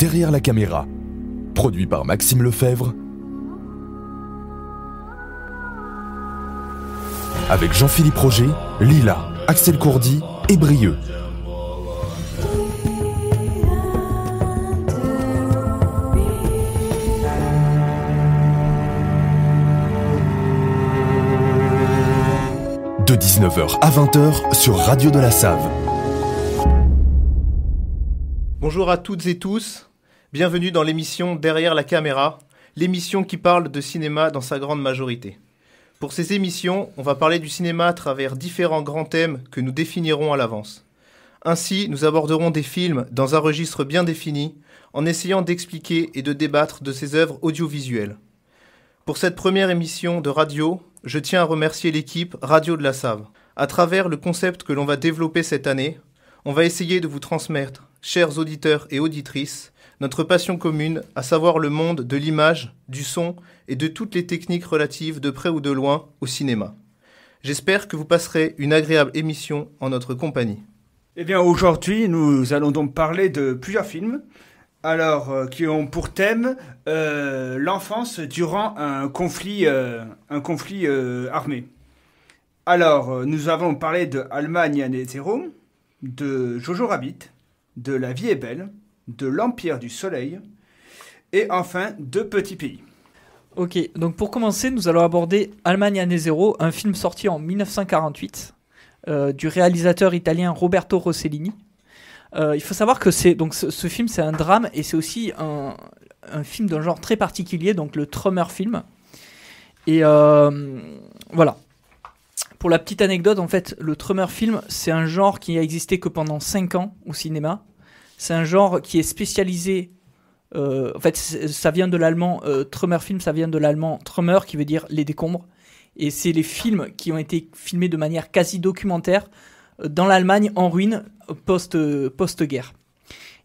Derrière la caméra, produit par Maxime Lefebvre, avec Jean-Philippe Roger, Lila, Axel Courdi et Brieux. de 19h à 20h sur Radio de la Save. Bonjour à toutes et tous. Bienvenue dans l'émission Derrière la caméra, l'émission qui parle de cinéma dans sa grande majorité. Pour ces émissions, on va parler du cinéma à travers différents grands thèmes que nous définirons à l'avance. Ainsi, nous aborderons des films dans un registre bien défini, en essayant d'expliquer et de débattre de ces œuvres audiovisuelles. Pour cette première émission de radio, je tiens à remercier l'équipe Radio de la Save. À travers le concept que l'on va développer cette année, on va essayer de vous transmettre, chers auditeurs et auditrices, notre passion commune, à savoir le monde de l'image, du son et de toutes les techniques relatives de près ou de loin au cinéma. J'espère que vous passerez une agréable émission en notre compagnie. Eh bien aujourd'hui, nous allons donc parler de plusieurs films. Alors, euh, qui ont pour thème euh, l'enfance durant un conflit, euh, un conflit armé. Alors, nous avons parlé de Allemagne année zéro, de Jojo Rabbit, de La vie est belle, de l'Empire du Soleil et enfin deux petits pays. Ok, donc pour commencer, nous allons aborder Allemagne année zéro, un film sorti en 1948 euh, du réalisateur italien Roberto Rossellini. Euh, il faut savoir que c'est donc ce, film, c'est un drame et c'est aussi un, film d'un genre très particulier, donc le Trummer film. Et euh, voilà. Pour la petite anecdote, en fait, le Trummer film, c'est un genre qui n'a existé que pendant 5 ans au cinéma c'est un genre qui est spécialisé. Euh, en fait, ça vient de l'allemand euh, Trümmerfilm, ça vient de l'allemand Trümmer qui veut dire les décombres. Et c'est les films qui ont été filmés de manière quasi documentaire euh, dans l'Allemagne en ruine post, guerre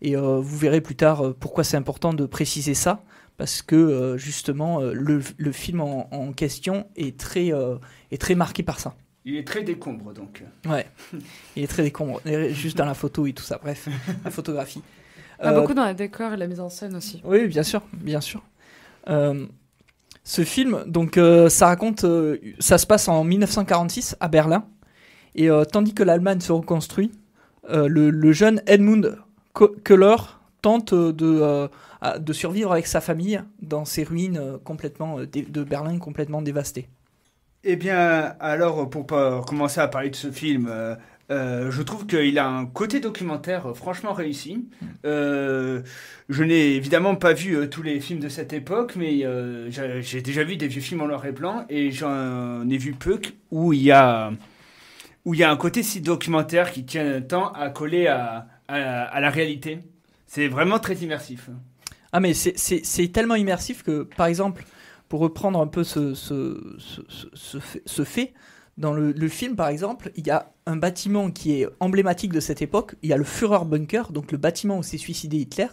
Et vous verrez plus tard pourquoi c'est important de préciser ça, parce que justement, le, le film en, question est très, est très marqué par ça. Il est très décombre, donc. Ouais, il est très décombre. Juste dans la photo et tout ça, bref, la photographie. Ah, euh, beaucoup dans le décor et la mise en scène aussi. Oui, bien sûr, bien sûr. Euh, ce film, donc, euh, ça raconte. ça se passe en 1946 à Berlin. Et tandis que l'Allemagne se reconstruit, le, jeune Edmund Köhler tente de, de survivre avec sa famille dans ces ruines complètement, de Berlin complètement dévastées. Eh bien, alors, pour commencer à parler de ce film, euh, euh, je trouve qu'il a un côté documentaire euh, franchement réussi. Mm. je n'ai évidemment pas vu tous les films de cette époque, mais j'ai déjà vu des vieux films en noir et blanc, et j'en ai vu peu où il y a où il y un côté si documentaire qui tient tant à coller à la réalité. C'est vraiment très immersif. Ah mais c'est tellement immersif que, par exemple, reprendre un peu ce, ce, ce, fait, dans le, film, par exemple, il y a un bâtiment qui est emblématique de cette époque. Il y a le Führerbunker, donc le bâtiment où s'est suicidé Hitler,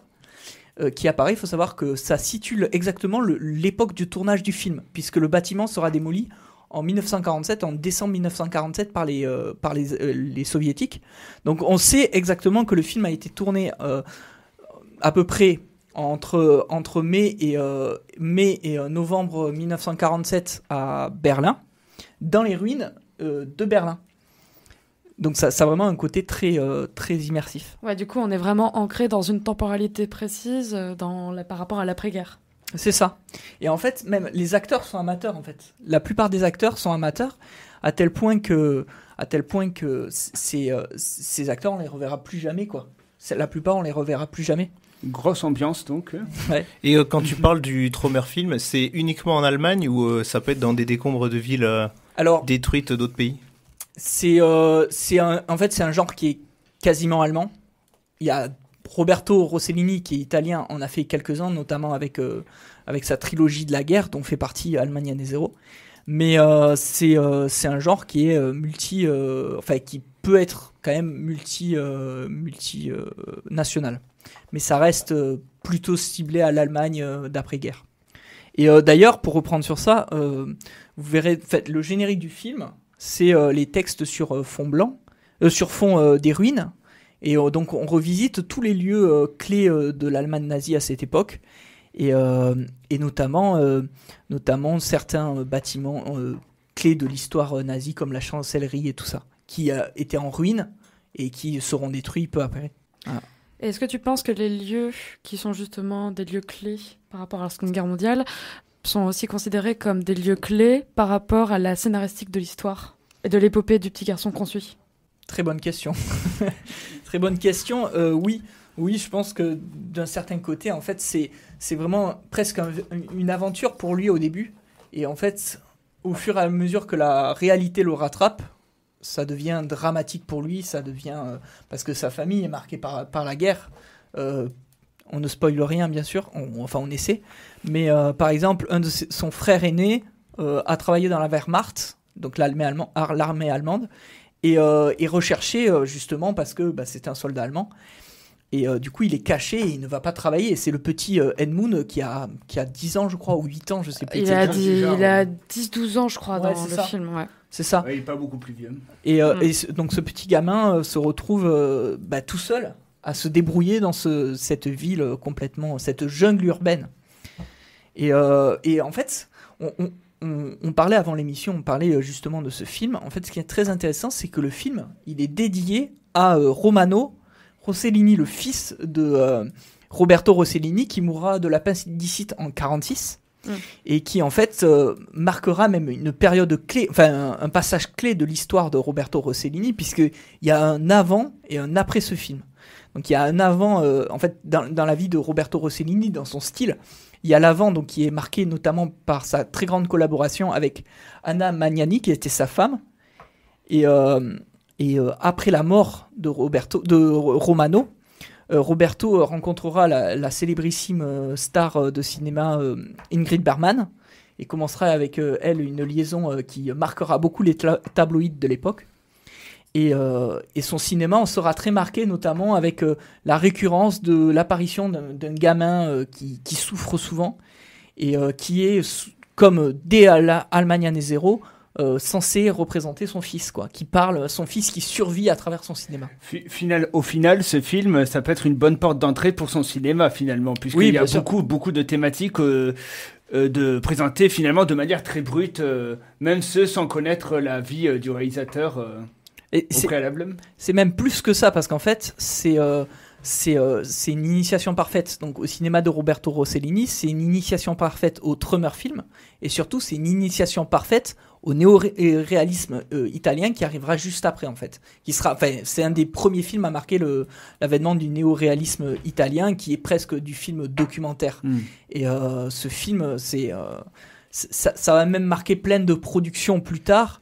euh, qui apparaît. Il faut savoir que ça situe exactement l'époque du tournage du film, puisque le bâtiment sera démoli en 1947, en décembre 1947 par les, euh, par les, euh, les, soviétiques. Donc on sait exactement que le film a été tourné à peu près entre, entre mai et, euh, mai et euh, novembre 1947 à Berlin, dans les ruines euh, de Berlin. Donc ça, ça a vraiment un côté très, très immersif. Ouais, du coup, on est vraiment ancré dans une temporalité précise dans par rapport à l'après-guerre. C'est ça. Et en fait, même les acteurs sont amateurs, en fait. La plupart des acteurs sont amateurs, à tel point que, à tel point que ces, ces acteurs, on les reverra plus jamais, quoi. La plupart, on les reverra plus jamais. Grosse ambiance donc. Euh. Et euh, quand tu parles du trommer film, c'est uniquement en Allemagne ou euh, ça peut être dans des décombres de villes détruites d'autres pays C'est en fait c'est un genre qui est quasiment allemand. Il y a Roberto Rossellini qui est italien en a fait quelques-uns, notamment avec avec sa trilogie de la guerre dont fait partie Allemagne des zéro. Mais c'est un genre qui est multi, enfin qui peut être quand même multi multi national mais ça reste euh, plutôt ciblé à l'Allemagne euh, d'après-guerre. Et euh, d'ailleurs, pour reprendre sur ça, vous verrez, fait, le générique du film, c'est les textes sur fond blanc, sur fond des ruines, et donc on revisite tous les lieux clés de l'Allemagne nazie à cette époque. Et, notamment, notamment certains bâtiments clés de l'histoire nazie comme la chancellerie et tout ça, qui étaient en ruine et qui seront détruits peu après. Voilà. Ah. Est-ce que tu penses que les lieux qui sont justement des lieux clés par rapport à la Seconde Guerre mondiale sont aussi considérés comme des lieux clés par rapport à la scénaristique de l'histoire et de l'épopée du petit garçon qu'on suit Très bonne question. Très bonne question. Euh, oui, oui, je pense que d'un certain côté, en fait, c'est, vraiment presque une aventure pour lui au début. Et en fait, au fur et à mesure que la réalité le rattrape, ça devient dramatique pour lui, ça devient euh, parce que sa famille est marquée par, la guerre. Euh, on ne spoile rien, bien sûr, enfin on essaie. Mais euh, par exemple, un de son frère aîné a travaillé dans la Wehrmacht, donc l'armée allemande, et est recherché justement parce que bah, c'était un soldat allemand. Et euh, du coup, il est caché et il ne va pas travailler. C'est le petit euh, Edmund qui a, qui a 10 ans, je crois, ou 8 ans, je sais plus. Il, a, 10, 12 ans, je crois, dans le film. C'est ça. il n'est pas beaucoup plus vieux. Et, euh, mm. donc, ce petit gamin se retrouve bah, tout seul à se débrouiller dans cette ville complètement, cette jungle urbaine. Et, en fait, on parlait avant l'émission, on parlait justement de ce film. En fait, ce qui est très intéressant, c'est que le film, il est dédié à Romano, Rossellini, le fils de euh, Roberto Rossellini, qui mourra de la d'ici en 46 mm. et qui en fait euh, marquera même une période clé, enfin un, passage clé de l'histoire de Roberto Rossellini, puisqu'il y a un avant et un après ce film. Donc il y a un avant, euh, en fait, dans, dans, la vie de Roberto Rossellini, dans son style, il y a l'avant donc qui est marqué notamment par sa très grande collaboration avec Anna Magnani, qui était sa femme, et et euh, après la mort de, Roberto, de Romano, euh, Roberto euh, rencontrera la, célébrissime star de cinéma Ingrid Bergman et commencera avec elle une liaison qui marquera beaucoup les tabloïds de l'époque. Et, son cinéma en sera très marqué, notamment avec la récurrence de l'apparition d'un gamin qui, souffre souvent et qui est, comme dès Al Almagnan et Zéro, euh, censé représenter son fils, quoi, qui parle euh, son fils qui survit à travers son cinéma. final, au final, ce film, ça peut être une bonne porte d'entrée pour son cinéma finalement, puisqu'il y a beaucoup, beaucoup de thématiques. Euh, de présenter finalement de manière très brute, même ceux sans connaître la vie du réalisateur au préalable. C'est même plus que ça, parce qu'en fait, c'est euh, c'est une initiation parfaite donc au cinéma de Roberto Rossellini, c'est une initiation parfaite au Tremor film, et surtout c'est une initiation parfaite au néo-réalisme euh, italien qui arrivera juste après en fait. Qui sera, c'est un des premiers films à marquer l'avènement du néo-réalisme italien qui est presque du film documentaire. Hmm. Et euh, ce film, c'est ça, ça, va même marquer plein de productions plus tard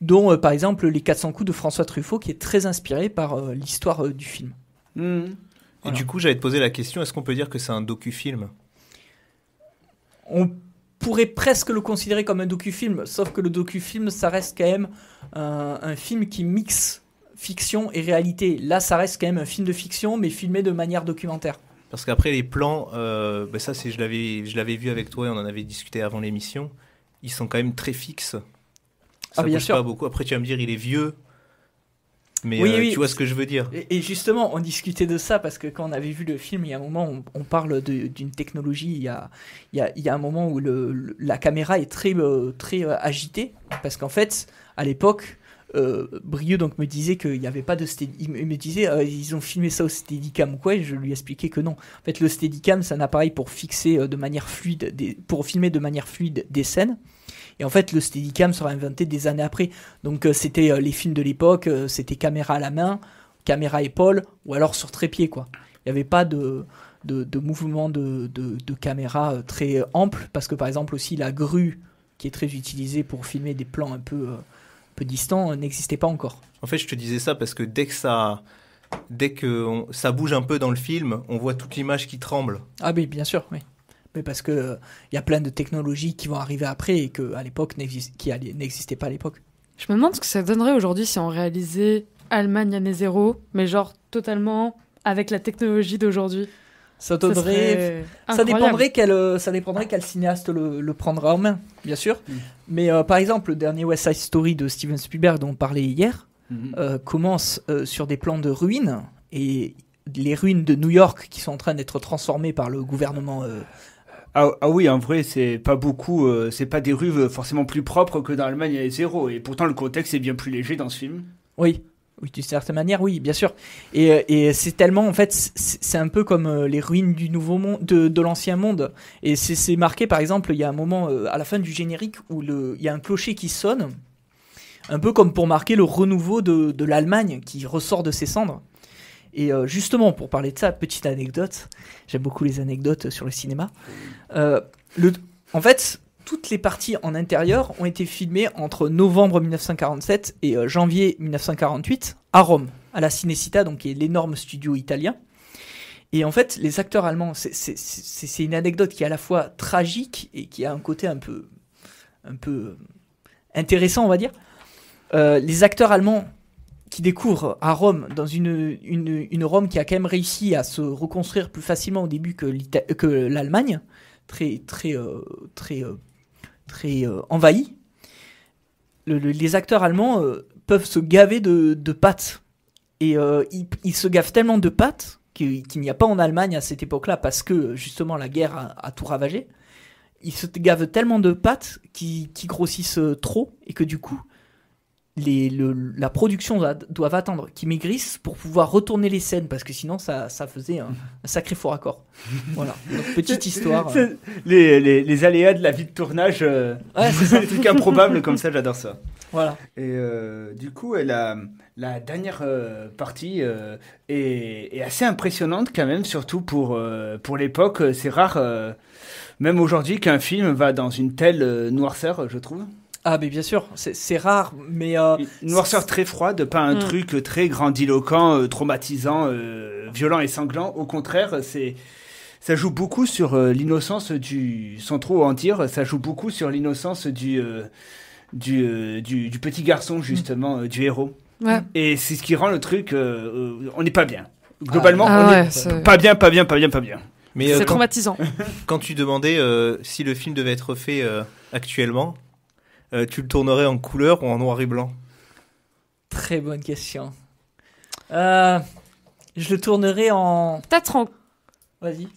dont euh, par exemple Les 400 coups de François Truffaut, qui est très inspiré par euh, l'histoire euh, du film. Hmm. Et du coup, j'allais te poser la question est-ce qu'on peut dire que c'est un docu-film On pourrait presque le considérer comme un docu-film, sauf que le docu-film, ça reste quand même un film qui mixe fiction et réalité. Là, ça reste quand même un film de fiction, mais filmé de manière documentaire. Parce qu'après, les plans, ben ça, je, l'avais, je l'avais vu avec toi et on en avait discuté avant l'émission, ils sont quand même très fixes ah, bien sûr. pas beaucoup. Après, tu vas me dire, il est vieux. Mais euh, tu vois ce que je veux dire. Et, justement, on discutait de ça parce que quand on avait vu le film, il y a un moment, on, on parle d'une technologie. Il y, a, il, y a, il y a un moment où le, la caméra est très, euh, très euh, agitée parce qu'en fait, à l'époque, euh, Brieux donc me disait qu'il n'y avait pas de il me disait ils ont filmé ça au steadicam ou quoi et je lui expliquais que non en fait le steadicam c'est un appareil pour fixer de manière fluide des... pour filmer de manière fluide des scènes et en fait, le Steadicam sera inventé des années après. Donc, euh, c'était euh, les films de l'époque, euh, c'était caméra à la main, caméra épaule, ou alors sur trépied, quoi. Il n'y avait pas de, mouvement de, caméra très ample, parce que par exemple, aussi la grue, qui est très utilisée pour filmer des plans un peu, distants, n'existait pas encore. En fait, je te disais ça parce que dès que ça dès que ça bouge un peu dans le film, on voit toute l'image qui tremble. Ah oui, bien sûr, oui mais parce qu'il il euh, y a plein de technologies qui vont arriver après et que, à l'époque qui n'existaient pas à l'époque. Je me demande ce que ça donnerait aujourd'hui si on réalisait Allemagne année zéro, mais genre totalement avec la technologie d'aujourd'hui. Ça donnerait, ça, dépendrait quel, euh, ça dépendrait quel cinéaste le, prendra en main, bien sûr. Mm. Mais euh, par exemple, le dernier West Side Story de Steven Spielberg dont on parlait hier mm-hmm. commence sur des plans de ruines et les ruines de New York qui sont en train d'être transformées par le gouvernement ah, ah, oui, en vrai, c'est pas beaucoup, euh, c'est pas des rues euh, forcément plus propres que dans l'Allemagne et zéro. Et pourtant, le contexte est bien plus léger dans ce film. Oui, oui, d'une certaine manière, oui, bien sûr. Et, euh, c'est tellement, en fait, c'est un peu comme les ruines du nouveau monde, de, l'ancien monde. Et c'est marqué, par exemple, il y a un moment à la fin du générique où il y a un clocher qui sonne, un peu comme pour marquer le renouveau de l'Allemagne qui ressort de ses cendres. Et euh, justement, pour parler de ça, petite anecdote, j'aime beaucoup les anecdotes sur le cinéma. Euh, le, en fait, toutes les parties en intérieur ont été filmées entre novembre 1947 et euh, janvier 1948 à Rome, à la Cinecita donc qui est l'énorme studio italien. Et en fait, les acteurs allemands, c'est une anecdote qui est à la fois tragique et qui a un côté un peu, un peu intéressant, on va dire. les acteurs allemands qui découvre à Rome, dans une, Rome qui a quand même réussi à se reconstruire plus facilement au début que, que l'Allemagne, très, très, euh, très, euh, très euh, envahie, les acteurs allemands peuvent se gaver de, pâtes. Et ils, se gavent tellement de pâtes qu'il n'y a pas en Allemagne à cette époque-là, parce que justement la guerre a, tout ravagé. Ils se gavent tellement de pâtes qui grossissent trop, et que du coup, la production doit attendre qu'ils maigrissent pour pouvoir retourner les scènes parce que sinon ça, faisait un, sacré faux raccord. voilà, petite histoire. Euh. Les, aléas de la vie de tournage, euh, c'est un truc improbable comme ça, j'adore ça. Voilà. Et euh, du coup, la, la dernière partie est, est, assez impressionnante quand même, surtout pour, pour l'époque. C'est rare, même aujourd'hui, qu'un film va dans une telle noirceur, je trouve. Ah, mais bien sûr, c'est rare, mais. Euh, une noirceur très froide, pas un mm. truc très grandiloquent, euh, traumatisant, euh, violent et sanglant. Au contraire, c'est. Ça joue beaucoup sur l'innocence du. Sans trop en dire, ça joue beaucoup sur l'innocence du du, petit garçon, justement, mm. du héros. Et c'est ce qui rend le truc. on n'est pas bien. Globalement, ah, on pas bien, pas bien, pas bien, pas bien. C'est traumatisant. Quand tu demandais si le film devait être fait actuellement, euh, tu le tournerais en couleur ou en noir et blanc Très bonne question. Euh, je le tournerais en. Peut-être en. Vas-y.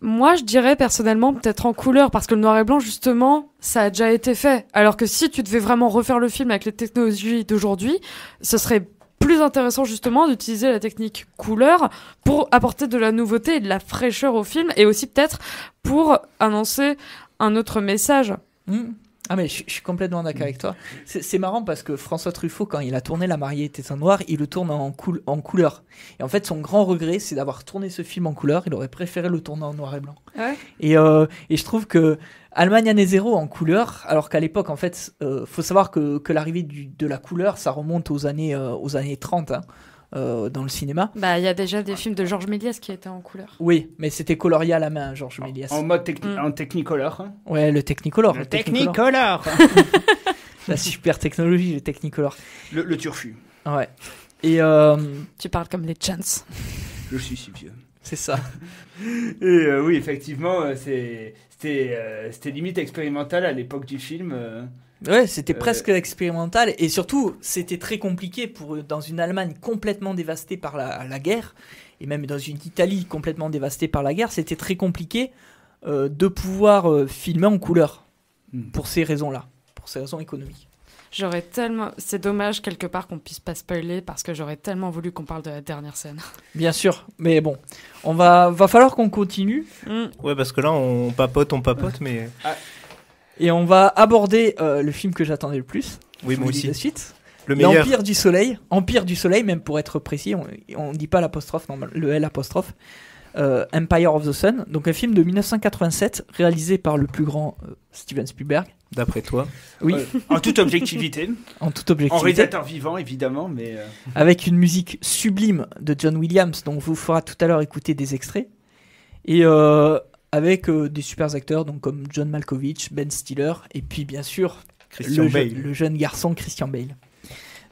Moi, je dirais personnellement peut-être en couleur parce que le noir et blanc, justement, ça a déjà été fait. Alors que si tu devais vraiment refaire le film avec les technologies d'aujourd'hui, ce serait plus intéressant justement d'utiliser la technique couleur pour apporter de la nouveauté et de la fraîcheur au film et aussi peut-être pour annoncer un autre message. Hmm. Ah, mais je, suis complètement d'accord avec toi. C'est marrant parce que François Truffaut, quand il a tourné La mariée était en noir, il le tourne en, couleur. Et en fait, son grand regret, c'est d'avoir tourné ce film en couleur. Il aurait préféré le tourner en noir et blanc. Euh, et, je trouve que Allemagne année zéro en couleur, alors qu'à l'époque, en fait, euh, faut savoir que, l'arrivée de la couleur, ça remonte aux années, euh, aux années 30. Euh, dans le cinéma. Bah, il y a déjà des films de Georges Méliès qui étaient en couleur. Oui, mais c'était colorial à la main, Georges Méliès. En mode mm. en technicolor. Hein. Ouais, le technicolor. Le, technicolor. la super technologie, le technicolor. Le, turfu. Ouais. Et euh, tu parles comme les Chants. Je suis si vieux. C'est ça. Et euh, oui, effectivement, c'était limite expérimental à l'époque du film. Ouais, c'était euh, presque expérimental et surtout c'était très compliqué pour dans une Allemagne complètement dévastée par la, guerre et même dans une Italie complètement dévastée par la guerre, c'était très compliqué euh, de pouvoir euh, filmer en couleur hmm. pour ces raisons-là, pour ces raisons économiques. J'aurais tellement. C'est dommage quelque part qu'on puisse pas spoiler parce que j'aurais tellement voulu qu'on parle de la dernière scène. Bien sûr, mais bon, on va va falloir qu'on continue. Oui, hmm. Ouais, parce que là on papote, on papote, mais. Ah. Et on va aborder euh, le film que j'attendais le plus. Oui, moi aussi. De suite. Le meilleur. L'Empire du Soleil. Empire du Soleil, même pour être précis, on ne dit pas l'apostrophe, le L apostrophe. Euh, Empire of the Sun, donc un film de 1987 réalisé par le plus grand euh, Steven Spielberg. D'après toi Oui. en toute objectivité. en toute objectivité. En réalisateur vivant, évidemment, mais. Avec une musique sublime de John Williams, dont vous fera tout à l'heure écouter des extraits. Et avec euh, des super acteurs donc comme John Malkovich, Ben Stiller et puis bien sûr le, jeune garçon Christian Bale.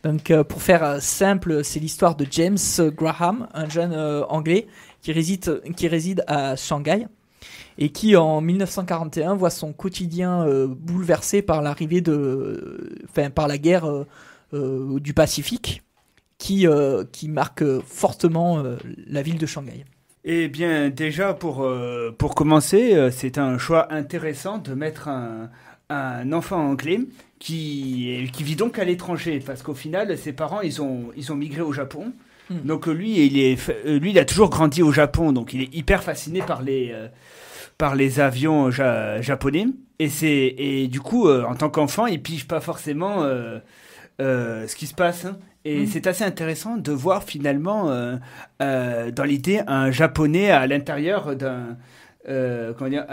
Donc euh, pour faire euh, simple, c'est l'histoire de James Graham, un jeune anglais qui réside, qui réside à Shanghai et qui en 1941 voit son quotidien bouleversé par l'arrivée de, enfin par la guerre du Pacifique qui, qui marque fortement la ville de Shanghai. Eh bien, déjà, pour, euh, commencer, euh, c'est un choix intéressant de mettre un, enfant anglais qui, vit donc à l'étranger, parce qu'au final, ses parents, ils ont, ils ont migré au Japon. Hmm. Donc euh, lui, il est, lui, il a toujours grandi au Japon, donc il est hyper fasciné par les, par les avions japonais. Et, et du coup, en tant qu'enfant, il pige pas forcément... ce qui se passe. Hein. Et hmm. c'est assez intéressant de voir finalement, euh, euh, dans l'idée, un japonais à l'intérieur d'un. Euh, comment dire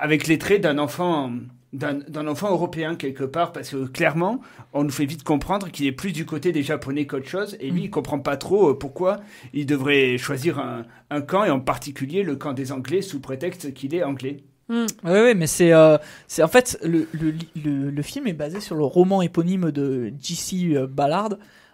Avec les traits d'un enfant. D'un enfant européen quelque part, parce que clairement, on nous fait vite comprendre qu'il est plus du côté des Japonais qu'autre chose, et lui, hmm. il comprend pas trop pourquoi il devrait choisir un camp, et en particulier le camp des Anglais, sous prétexte qu'il est anglais. Mm. Oui, ouais, mais c'est, euh, c'est en fait le, le, le, film est basé sur le roman éponyme de J.C. Euh, Ballard,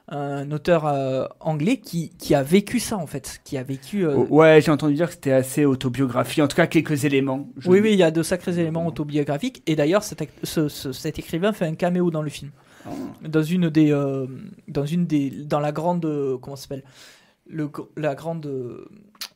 un auteur euh, anglais qui, qui, a vécu ça en fait, qui a vécu. Oh, ouais, j'ai entendu dire que c'était assez autobiographique, en tout cas quelques éléments. Oui, oui, il y a de sacrés éléments autobiographiques, et d'ailleurs cet, cet écrivain fait un caméo dans le film, ah. dans une des, dans une des, dans la grande, comment s'appelle, le, la grande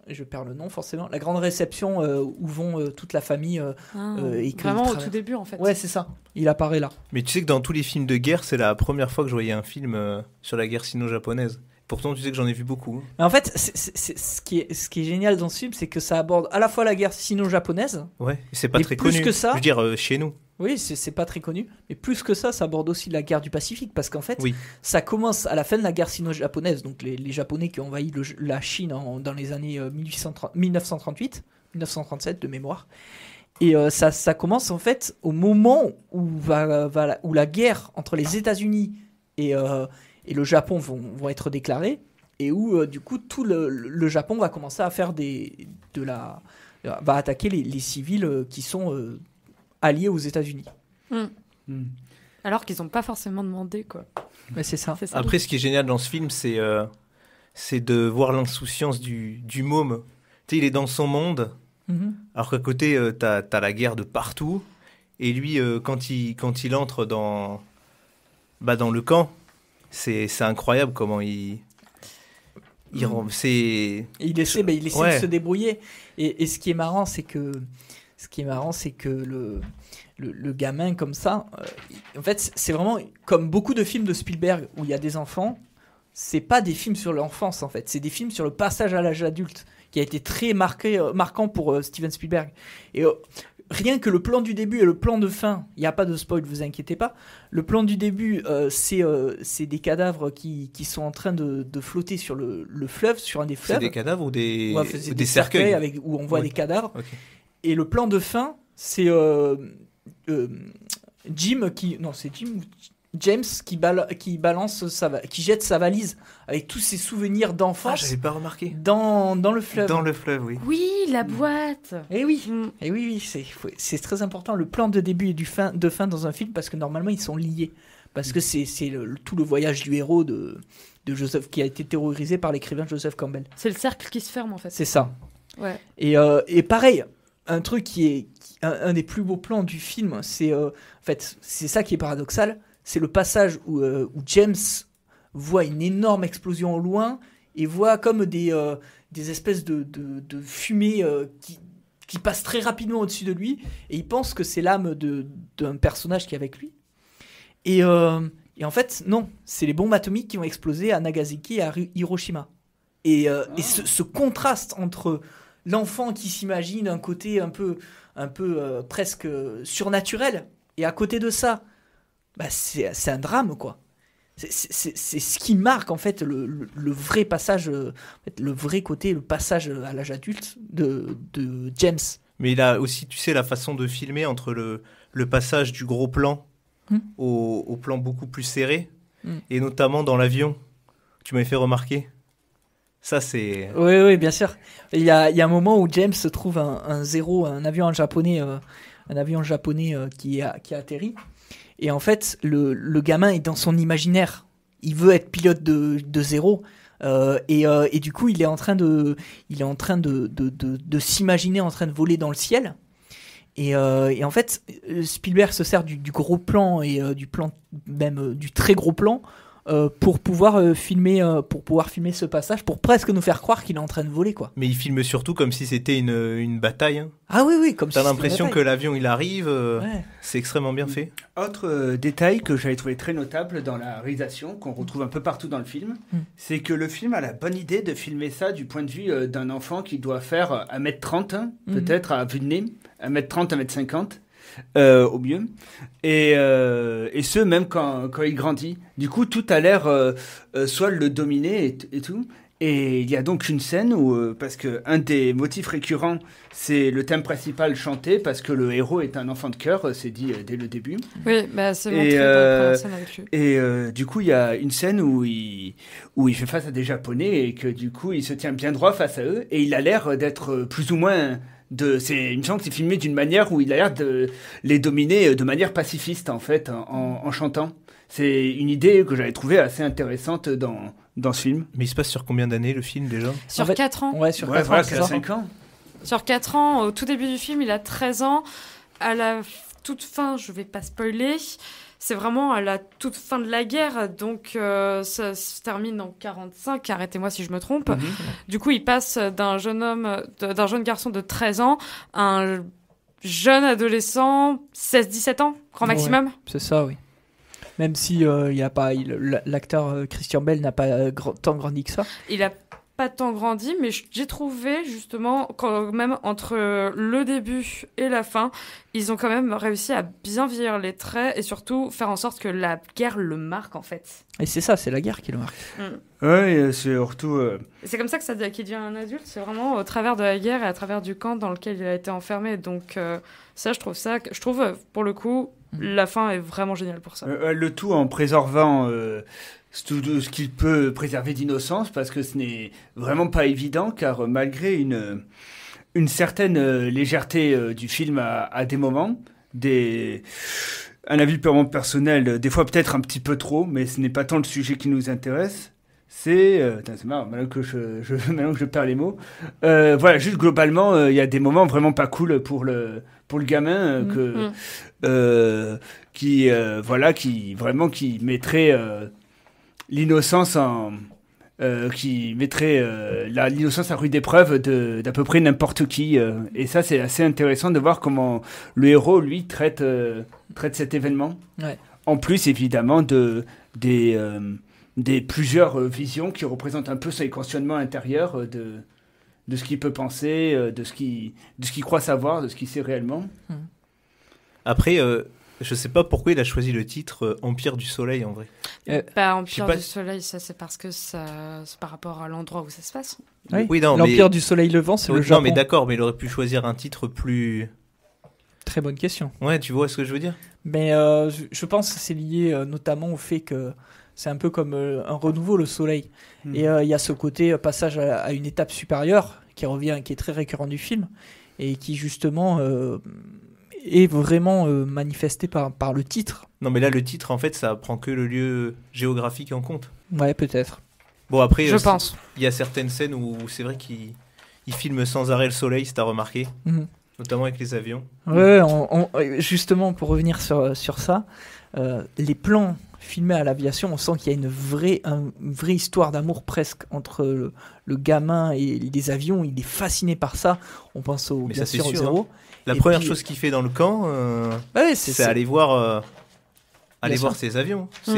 je perds le nom forcément, la grande réception euh, où vont euh, toute la famille. Euh, ah, et vraiment au tout début en fait. Ouais, c'est ça, il apparaît là. Mais tu sais que dans tous les films de guerre, c'est la première fois que je voyais un film sur la guerre sino-japonaise. Pourtant, tu sais que j'en ai vu beaucoup. Hein. Mais en fait, ce, qui est, génial dans ce film, c'est que ça aborde à la fois la guerre sino-japonaise. Ouais, c'est pas très plus connu. Que ça, je veux dire, chez nous. Oui, c'est pas très connu. Mais plus que ça, ça aborde aussi la guerre du Pacifique. Parce qu'en fait, ça commence à la fin de la guerre sino-japonaise. Donc les, Japonais qui ont envahi la Chine dans les années 1938, euh, 1937 de mémoire. Et euh, ça, ça, commence en fait au moment où, va, où la guerre entre les États-Unis et, euh, le Japon vont, être déclarées. Et où du coup tout le, Japon va commencer à faire des, de la va attaquer les, les civils qui sont alliés aux États-Unis. Hmm. Hmm. Alors qu'ils n'ont pas forcément demandé, quoi. Mais c'est ça. Après, ce qui est génial dans ce film, c'est euh, c'est de voir l'insouciance du, du môme. Tu sais, il est dans son monde, mhm. alors qu'à côté, euh, tu as la guerre de partout. Et lui, euh, quand, il, quand il entre dans, bah, dans le camp, c'est incroyable comment il. Il, hmm. il essaie, il essaie de se débrouiller. Et, et ce qui est marrant, c'est que ce qui est marrant, c'est que le, le, gamin comme ça, euh, en fait, c'est vraiment comme beaucoup de films de Spielberg où il y a des enfants. C'est pas des films sur l'enfance en fait, c'est des films sur le passage à l'âge adulte qui a été très marqué, euh, marquant pour euh, Steven Spielberg. Et rien que le plan du début et le plan de fin, il n'y a pas de spoil, vous inquiétez pas. Le plan du début, c'est des cadavres qui, qui, sont en train de, de flotter sur le, le, fleuve, sur un des fleuves. C'est des cadavres ou des, des, des cercueils, avec, où on voit des cadavres et le plan de fin, c'est euh, euh, Jim qui. Non, c'est Jim. James qui, balance qui jette sa valise avec tous ses souvenirs d'enfance. Ah, j'avais pas remarqué. Dans, le fleuve. Dans le fleuve, oui. Oui, la mm. boîte. Et eh oui, mm. et eh oui, c'est, très important le plan de début et du fin, de fin dans un film parce que normalement ils sont liés parce que mm. c'est, tout le voyage du héros de, de Joseph qui a été terrorisé par l'écrivain Joseph Campbell. C'est le cercle qui se ferme en fait. C'est ça. Ouais. Et, euh, et pareil, un truc qui est un, des plus beaux plans du film, c'est euh, en fait c'est ça qui est paradoxal, c'est le passage euh, où, James voit une énorme explosion au loin et voit comme des, euh, des espèces de, fumée qui, qui passent très rapidement au-dessus de lui et il pense que c'est l'âme d'un personnage qui est avec lui. Et, en fait, non, c'est les bombes atomiques qui ont explosé à Nagasaki et à Hiroshima. Et, ce contraste entre l'enfant qui s'imagine un côté un peu, un peu euh, presque surnaturel. Et à côté de ça, bah c'est un drame, quoi. C'est ce qui marque en fait le, vrai passage, euh, le vrai côté, le passage à l'âge adulte de, James. Mais il a aussi, tu sais, la façon de filmer entre le, le passage du gros plan hmm. au, plan beaucoup plus serré, hmm. et notamment dans l'avion. Tu m'avais fait remarquer c'est. Oui, oui, bien sûr. Il y a, un moment où James se trouve un, zéro, un avion japonais, euh, un avion japonais euh, qui, a, qui a atterri. Et en fait, le, gamin est dans son imaginaire. Il veut être pilote de, zéro. Euh, et, du coup, il est en train de, il est en train de, s'imaginer en train de voler dans le ciel. Et, en fait, Spielberg se sert du, gros plan et du plan même du très gros plan euh, pour pouvoir euh, filmer euh, pour pouvoir filmer ce passage pour presque nous faire croire qu'il est en train de voler quoi. Mais il filme surtout comme si c'était une, bataille. Hein. Ah oui oui comme. T'as l'impression que l'avion il arrive. C'est extrêmement bien fait. Autre détail que j'avais trouvé très notable dans la réalisation qu'on retrouve un peu partout dans le film, hmm. c'est que le film a la bonne idée de filmer ça du point de vue d'un enfant qui doit faire 1m30 hein, hmm. peut-être à vue de nez, 1m30 1m50 euh, au mieux, et, euh, et ce même quand, quand il grandit. Du coup, tout a l'air euh, soit le dominer et, tout. Et il y a donc une scène où, parce que un des motifs récurrents, c'est le thème principal chanté, parce que le héros est un enfant de cœur, c'est dit dès le début. Oui, bah, c'est montré et, dans scène avec lui. Et du coup, il y a une scène où il, où il fait face à des Japonais et que du coup, il se tient bien droit face à eux, et il a l'air d'être plus ou moins c'est, il me semble que c'est filmé d'une manière où il a l'air de les dominer euh, de manière pacifiste, en fait, en, chantant. C'est une idée que j'avais trouvée assez intéressante dans, dans ce film. Mais il se passe sur combien d'années le film déjà Sur quatre 4 ans. Ouais, sur quatre 4 ans. ans. Sur 4 ans, au tout début du film, il a 13 ans. À la toute fin, je vais pas spoiler, c'est vraiment à la toute fin de la guerre, donc euh, ça se termine en 45, arrêtez-moi si je me trompe. Mhm. Du coup, il passe d'un jeune homme, d'un jeune garçon de 13 ans à un jeune adolescent, 16-17 ans, grand maximum. c'est ça, oui même si euh, a pas l'acteur euh, Christian Bell n'a pas tant grandi que ça. Il a pas tant grandi, mais j'ai trouvé justement quand même entre le début et la fin, ils ont quand même réussi à bien vieillir les traits et surtout faire en sorte que la guerre le marque en fait. Et c'est ça, c'est la guerre qui le marque. Mm. Oui, c'est surtout. Euh, c'est comme ça que ça qu'il devient un adulte, c'est vraiment au travers de la guerre et à travers du camp dans lequel il a été enfermé. Donc euh, ça, je trouve ça, je trouve euh, pour le coup, mm. la fin est vraiment géniale pour ça. le tout en préservant tout ce qu'il peut préserver d'innocence parce que ce n'est vraiment pas évident car euh, malgré une, une certaine euh, légèreté euh, du film à, des moments, des, un avis purement personnel, des fois peut-être un petit peu trop, mais ce n'est pas tant le sujet qui nous intéresse. C'est. c'est marrant, maintenant que je, je, que je perds les mots. voilà, juste globalement, il y a des moments vraiment pas cool pour le, pour le gamin mm, que, mm. qui, voilà, qui vraiment qui mettrait l'innocence en. Euh, qui mettrait euh, la l'innocence à rude épreuve d'à peu près n'importe qui. Euh. Et ça, c'est assez intéressant de voir comment le héros, lui, traite, traite cet événement. En plus, évidemment, de, des, des plusieurs visions qui représentent un peu son questionnements intérieur de, de ce qu'il peut penser, de ce qu'il croit savoir, de ce qu'il sait réellement. Mmh. Après, je ne sais pas pourquoi il a choisi le titre euh, Empire du Soleil en vrai. Euh, bah, pas Empire du Soleil, ça c'est parce que c'est par rapport à l'endroit où ça se passe. Oui, oui l'Empire du Soleil Levant, c'est le genre. Non, mais d'accord, mais il aurait pu choisir un titre plus. Très bonne question. Ouais, tu vois ce que je veux dire Mais euh, je pense que c'est lié notamment au fait que c'est un peu comme un renouveau, le soleil. Hmm. Et il y a ce côté passage à, à, une étape supérieure qui revient, qui est très récurrent du film et qui justement est vraiment euh, manifesté par, par le titre. Non, mais là, le titre, en fait, ça prend que le lieu géographique en compte. Ouais, peut-être. Bon, après, je euh, pense. Il y a certaines scènes où c'est vrai qu'il filme sans arrêt le soleil, c'est à remarqué. Mhm. Notamment avec les avions. Ouais, justement, pour revenir sur, sur ça, euh, les plans filmés à l'aviation, on sent qu'il y a une vraie, une vraie histoire d'amour presque entre le, gamin et les avions. Il est fasciné par ça. On pense au, Mais bien sûr, la première chose qu'il fait dans le camp, euh, bah c'est aller voir, euh, aller voir ses avions. Mmh.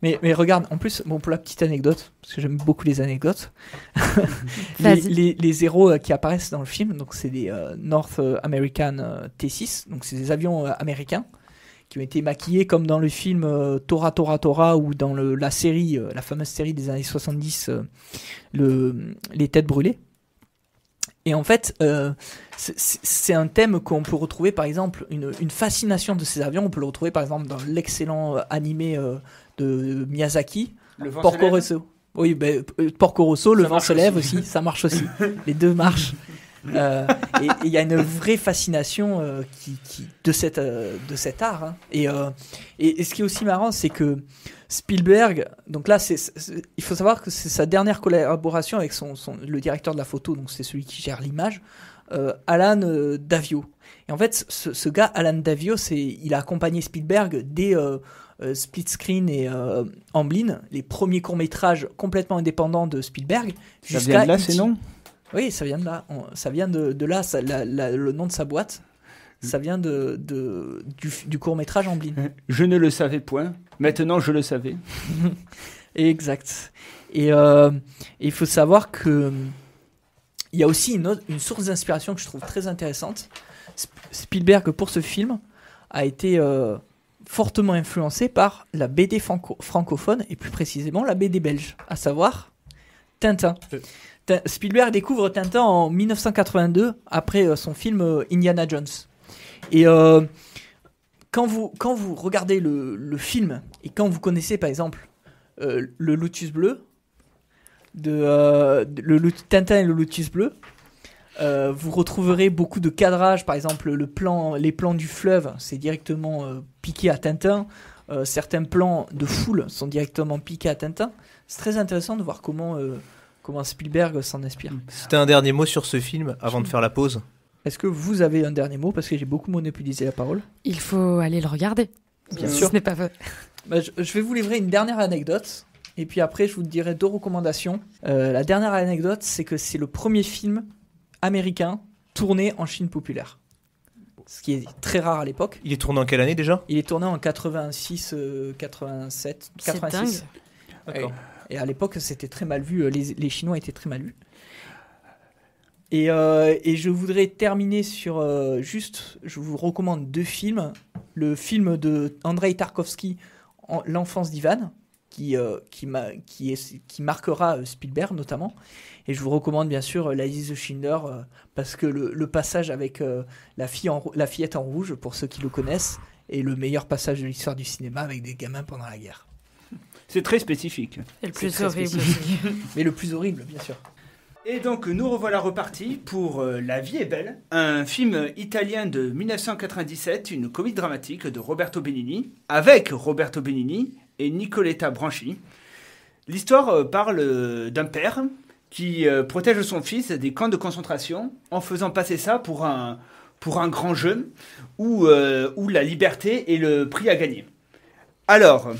Mais, mais, regarde, en plus, bon, pour la petite anecdote, parce que j'aime beaucoup les anecdotes, les, héros euh, qui apparaissent dans le film, donc c'est des North American T6, donc c'est des avions américains qui ont été maquillés comme dans le film Tora Tora Tora ou dans la série, la fameuse série des années 70, le, Les Têtes Brûlées. Et en fait, euh, c'est un thème qu'on peut retrouver par exemple, une, fascination de ces avions, on peut le retrouver par exemple dans l'excellent euh, animé euh, de Miyazaki, le Porco Rosso. Oui, ben, Porco Rosso, le vent se lève aussi. ça marche aussi. Les deux marchent. et il y a une vraie fascination qui, de, cette, de cet art. Hein. Et, et, ce qui est aussi marrant, c'est que Spielberg, donc là, c'est il faut savoir que c'est sa dernière collaboration avec son, le directeur de la photo, donc c'est celui qui gère l'image, euh, Alan euh, Davio. Et en fait, ce, gars, Alan Davio, il a accompagné Spielberg dès euh, euh Split Screen et Amblin, les premiers courts-métrages complètement indépendants de Spielberg. Ça vient de là, ces noms Oui, ça vient de là. ça vient de, là, le nom de sa boîte. Ça vient de, du, court métrage Amblin. Je ne le savais point. Maintenant, je le savais. exact. Et euh, il faut savoir que il y a aussi une, une source d'inspiration que je trouve très intéressante. Spielberg, pour ce film, a été euh, fortement influencé par la BD franco francophone et plus précisément la BD belge, à savoir Tintin. Spielberg découvre Tintin en 1982 après euh, son film Indiana Jones. Et euh, quand, vous, quand vous regardez le, le, film et quand vous connaissez par exemple euh, le Lotus bleu, de, euh, le, Tintin et le Lotus bleu, vous retrouverez beaucoup de cadrages, par exemple le plan, les plans du fleuve, c'est directement piqué à Tintin. certains plans de foule sont directement piqués à Tintin. C'est très intéressant de voir comment comment Spielberg s'en inspire. C'était un dernier mot sur ce film avant de faire la pause est-ce que vous avez un dernier mot Parce que j'ai beaucoup monopolisé la parole. Il faut aller le regarder. Bien euh, sûr. Ce pas bah, je, vais vous livrer une dernière anecdote. Et puis après, je vous dirai deux recommandations. Euh, la dernière anecdote, c'est que c'est le premier film américain tourné en Chine populaire. Ce qui est très rare à l'époque. Il est tourné en quelle année déjà Il est tourné en 86, 87, 86. Et, et à l'époque, c'était très mal vu. Euh, les, les Chinois étaient très mal vus. Euh, et, je voudrais terminer sur euh, juste, je vous recommande deux films. Le film de Andrei Tarkovsky, L'enfance d'Ivan, qui, euh, qui, ma qui, est, qui, marquera Spielberg notamment. Et je vous recommande bien sûr La de Schindler, parce que le, passage avec la, fille en, la fillette en rouge, pour ceux qui le connaissent, est le meilleur passage de l'histoire du cinéma avec des gamins pendant la guerre. C'est très spécifique. C'est le plus horrible. Spécifique. Mais le plus horrible, bien sûr. Et donc nous revoilà repartis pour euh, La vie est belle, un film italien de 1997, une comédie dramatique de Roberto Benigni, avec Roberto Benigni et Nicoletta Branchi. L'histoire euh, parle euh, d'un père qui protège son fils des camps de concentration en faisant passer ça pour un, pour un grand jeu où, la liberté est le prix à gagner. Alors,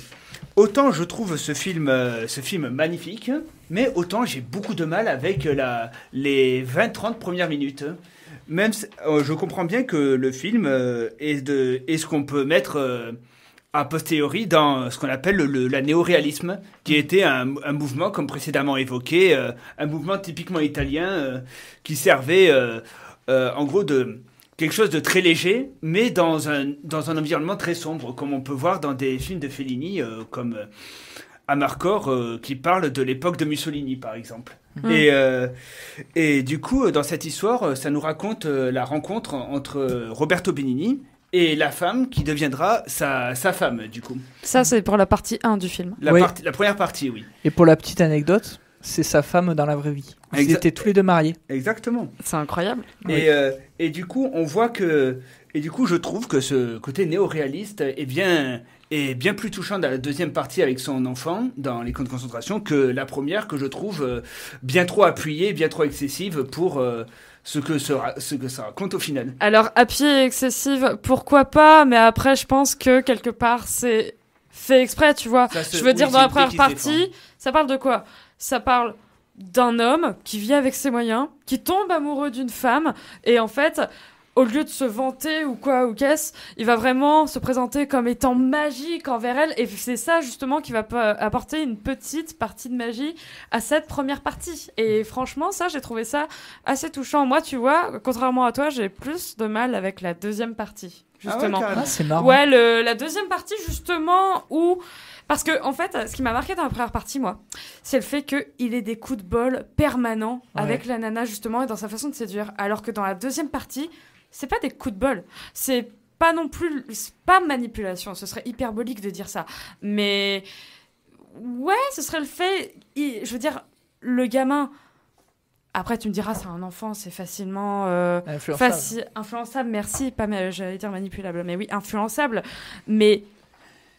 autant je trouve ce film, ce film magnifique, mais autant j'ai beaucoup de mal avec euh, la, les 20-30 premières minutes. Même, euh, je comprends bien que le film euh, est, de, est ce qu'on peut mettre a posteriori dans ce qu'on appelle le, la néoréalisme, qui était un, mouvement, comme précédemment évoqué, un mouvement typiquement italien qui servait en gros de quelque chose de très léger, mais dans un, dans un environnement très sombre, comme on peut voir dans des films de Fellini, comme à euh, qui parle de l'époque de Mussolini, par exemple. Mm. Et, euh, et du coup, euh, dans cette histoire, ça nous raconte la rencontre entre Roberto Benigni et la femme qui deviendra sa, femme, du coup. Ça, c'est pour la partie 1 du film. La, première partie, oui. Et pour la petite anecdote, c'est sa femme dans la vraie vie. Ils étaient tous les deux mariés. Exactement. C'est incroyable. Et, et, du coup, on voit que. Et du coup, je trouve que ce côté néo-réaliste est bien, est bien plus touchant dans la deuxième partie avec son enfant dans les camps de concentration que la première que je trouve euh, bien trop appuyée, bien trop excessive pour euh, ce que, ce que ça raconte au final. Alors appuyée et excessive, pourquoi pas, mais après je pense que quelque part c'est fait exprès, tu vois. Je veux dire dans la première partie, ça parle de quoi Ça parle d'un homme qui vit avec ses moyens, qui tombe amoureux d'une femme et en fait au lieu de se vanter ou quoi ou qu'est-ce, il va vraiment se présenter comme étant magique envers elle. Et c'est ça justement qui va apporter une petite partie de magie à cette première partie. Et franchement, ça, j'ai trouvé ça assez touchant. Moi, tu vois, contrairement à toi, j'ai plus de mal avec la deuxième partie. Justement. Ah ouais, ah, Ouais, la deuxième partie, justement, où. Parce que, en fait, ce qui m'a marqué dans la première partie, moi, c'est le fait qu'il ait des coups de bol permanents avec la nana, justement, et dans sa façon de séduire. Alors que dans la deuxième partie, c'est pas des coups de bol. C'est pas non plus pas manipulation, ce serait hyperbolique de dire ça. Mais ouais, ce serait le fait je veux dire le gamin après, tu me diras, c'est un enfant, c'est facilement euh, influençable. influençable. Merci, pas j'allais dire manipulable, mais oui, influençable. Mais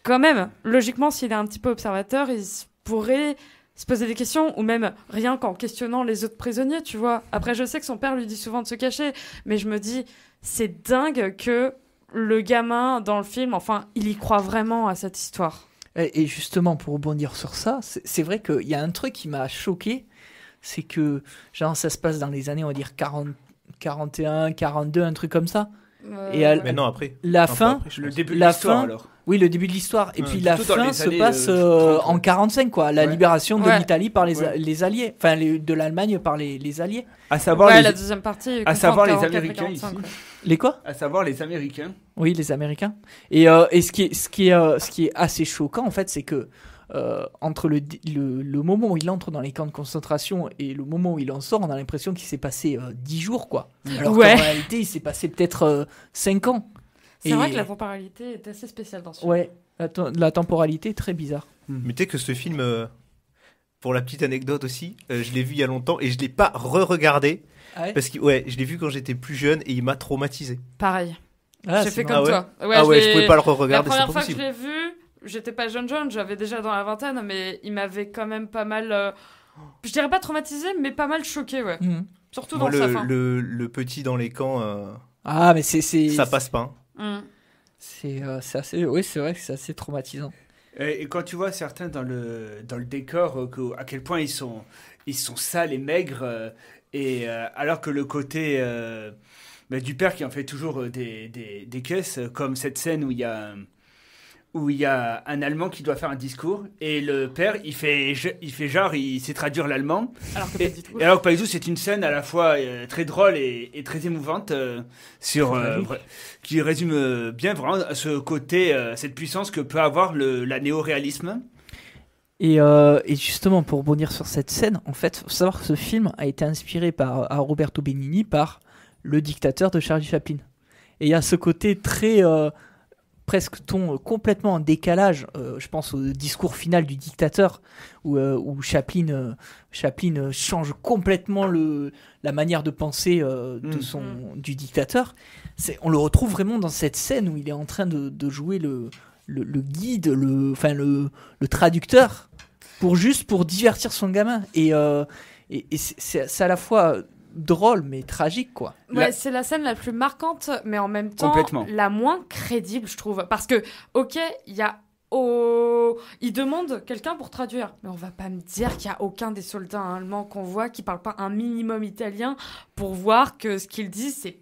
quand même, logiquement, s'il est un petit peu observateur, il pourrait se poser des questions, ou même rien qu'en questionnant les autres prisonniers, tu vois. Après, je sais que son père lui dit souvent de se cacher, mais je me dis, c'est dingue que le gamin dans le film, enfin, il y croit vraiment à cette histoire. Et justement, pour rebondir sur ça, c'est vrai qu'il y a un truc qui m'a choqué, c'est que, genre, ça se passe dans les années, on va dire 40, 41, 42, un truc comme ça. Euh, et à après. La fin, le début de la fin, alors. Oui, le début de l'histoire. Et hum. puis la fin se passe euh, euh, en 45, quoi. La libération de l'Italie par les, les Alliés. Enfin, de l'Allemagne par les, les, Alliés. À savoir les, la deuxième partie. À savoir les Américains ici. Les quoi À savoir les Américains. Oui, les Américains. Et, et ce, qui est, ce, qui est, ce qui est assez choquant, en fait, c'est que euh, entre le, le, moment où il entre dans les camps de concentration et le moment où il en sort, on a l'impression qu'il s'est passé 10 euh, jours, quoi. Alors qu'en réalité, il s'est passé peut-être 5 euh, ans. C'est vrai que la temporalité est assez spéciale dans ce film. Ouais, la, temporalité est très bizarre. Hmm. Mais tu sais que ce film, pour la petite anecdote aussi, je l'ai vu il y a longtemps et je ne l'ai pas re-regardé. Ah parce que ouais, je l'ai vu quand j'étais plus jeune et il m'a traumatisé. Pareil. Ah, j'ai fait comme toi. ah ouais, je pouvais pas le re-regarder. La première fois que je l'ai vu, j'étais pas jeune jeune, j'avais déjà dans la vingtaine, mais il m'avait quand même pas mal, euh, je dirais pas traumatisé, mais pas mal choqué, ouais. Mhm. Surtout dans le, sa fin. Le, le, petit dans les camps. Euh, ah, mais c'est ça passe pas. Hein. Mm. Euh, c'est assez, oui, c'est vrai que c'est assez traumatisant. Et, quand tu vois certains dans le, dans le décor, que, à quel point ils sont, ils sont sales et maigres, et, alors que le côté bah, du père qui en fait toujours des, des, des caisses, comme cette scène où il y a où il y a un Allemand qui doit faire un discours et le père il fait il fait genre il sait traduire l'allemand alors que pas du tout. alors c'est une scène à la fois euh, très drôle et, très émouvante euh, sur euh, qui résume bien vraiment ce côté cette puissance que peut avoir le la néo-réalisme. Et, et, justement pour rebondir sur cette scène en fait faut savoir que ce film a été inspiré par à Roberto Benigni par le dictateur de Charlie Chaplin. Et il y a ce côté très presque ton euh, complètement en décalage. Euh, je pense au discours final du dictateur où, euh, Chaplin, Chaplin change complètement le, la manière de penser de mm. son, mm. du dictateur. On le retrouve vraiment dans cette scène où il est en train de, jouer le, le, guide, le, enfin le, le, traducteur, pour juste pour divertir son gamin. Et, et, et c'est à la fois drôle mais tragique quoi. Ouais, c'est la scène la plus marquante mais en même temps la moins crédible je trouve parce que OK, il y a Oh, il demande quelqu'un pour traduire. Mais on va pas me dire qu'il y a aucun des soldats allemands qu'on voit qui parle pas un minimum italien pour voir que ce qu'ils disent c'est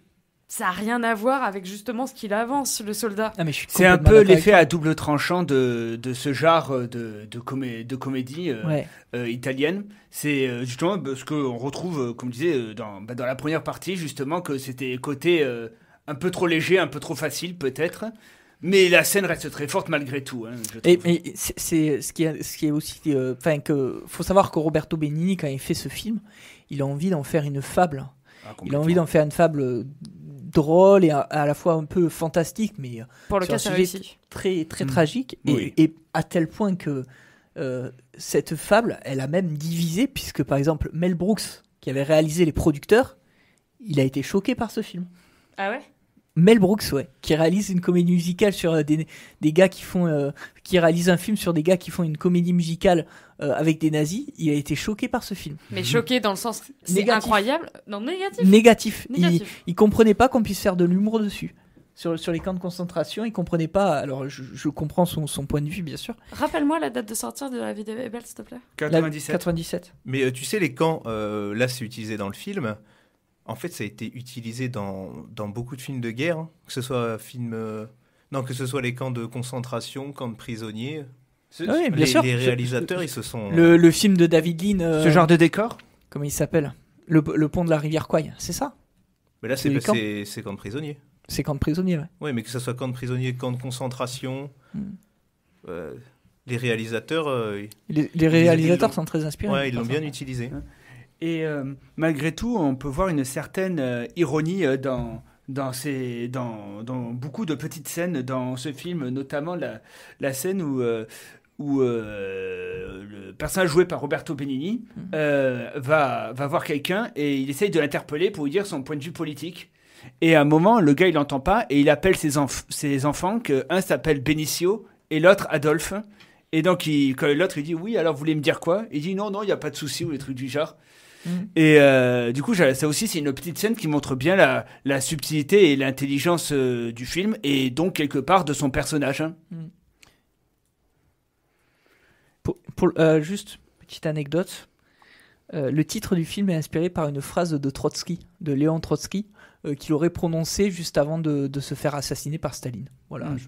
ça n'a rien à voir avec justement ce qu'il avance, le soldat. Ah, c'est un peu l'effet à double tranchant de, de ce genre de, euh, de, de comédie euh, euh, italienne. C'est justement ce qu'on retrouve, comme je disais, dans, bah, dans la première partie, justement, que c'était côté un peu trop léger, un peu trop facile peut-être. Mais la scène reste très forte malgré tout. Hein, et, c'est ce qui est, ce qui est aussi, enfin que faut savoir que Roberto Benigni quand il fait ce film, il a envie d'en faire une fable. Ah, il a envie d'en faire une fable drôle et à, la fois un peu fantastique, mais euh, pour le cas, très très mm. tragique et, à tel point que euh, cette fable, elle a même divisé puisque par exemple Mel Brooks, qui avait réalisé Les Producteurs, il a été choqué par ce film. Ah ouais Mel Brooks, ouais, qui réalise une comédie musicale sur euh, des, des gars qui font, euh, qui réalise un film sur des gars qui font une comédie musicale euh, avec des nazis. Il a été choqué par ce film. Mais choqué dans le sens, c'est incroyable, non négatif. Négatif. Il, ne comprenait pas qu'on puisse faire de l'humour dessus. Sur, sur, les camps de concentration, il comprenait pas. Alors, je, comprends son, son, point de vue, bien sûr. Rappelle-moi la date de sortie de la vidéo de s'il te plaît. 97. 97. Mais tu sais, les camps, là, c'est utilisé dans le film en fait, ça a été utilisé dans, dans beaucoup de films de guerre, hein. que ce soit euh, film, euh, non, que ce soit les camps de concentration, camps de prisonniers. Ah oui, bien les, sûr. les, réalisateurs, ils se sont. Euh, le, film de David Lean. ce genre de décor Comment il s'appelle le, pont de la rivière Kouai, c'est ça Mais là, c'est c'est camps de prisonniers. C'est camps de prisonniers, ouais. Oui, mais que ce soit camp de prisonniers, camp de concentration. Hmm. les réalisateurs. les, réalisateurs sont très inspirés. Oui, ils l'ont bien utilisé. Et euh, malgré tout, on peut voir une certaine euh, ironie euh, dans, dans, ces, dans, beaucoup de petites scènes dans ce film, notamment la, scène où, où le personnage joué par Roberto Benigni mhm. va, va voir quelqu'un et il essaye de l'interpeller pour lui dire son point de vue politique. Et à un moment, le gars, il n'entend pas et il appelle ses, ses enfants, qu'un s'appelle Benicio et l'autre Adolphe. Et donc, l'autre, il dit Oui, alors vous voulez me dire quoi Il dit Non, non, il n'y a pas de souci ou des trucs du genre. Mm. Et euh, du coup, ça aussi, c'est une petite scène qui montre bien la, la subtilité et l'intelligence euh, du film, et donc quelque part de son personnage. Hein. Mm. Pour, euh, juste petite anecdote. le titre du film est inspiré par une phrase de Trotsky, de Léon Trotsky, qu'il aurait prononcée juste avant de, se faire assassiner par Staline. Voilà. Mm.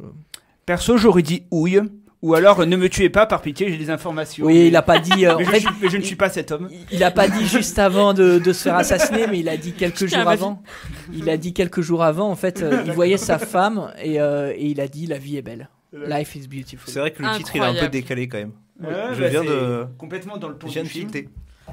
Perso, j'aurais dit ouille, ou alors ne me tuez pas par pitié, j'ai des informations. Oui, il a pas dit. Euh, je ne suis pas cet homme. Il a pas dit juste avant de, se faire assassiner, mais il a dit quelques jours avant. Il a dit quelques jours avant. En fait, euh, il voyait sa femme et, euh, et, il a dit la vie est belle. Life is beautiful. C'est vrai que le titre il est un peu décalé quand même. je bah, viens de complètement dans le ton du film.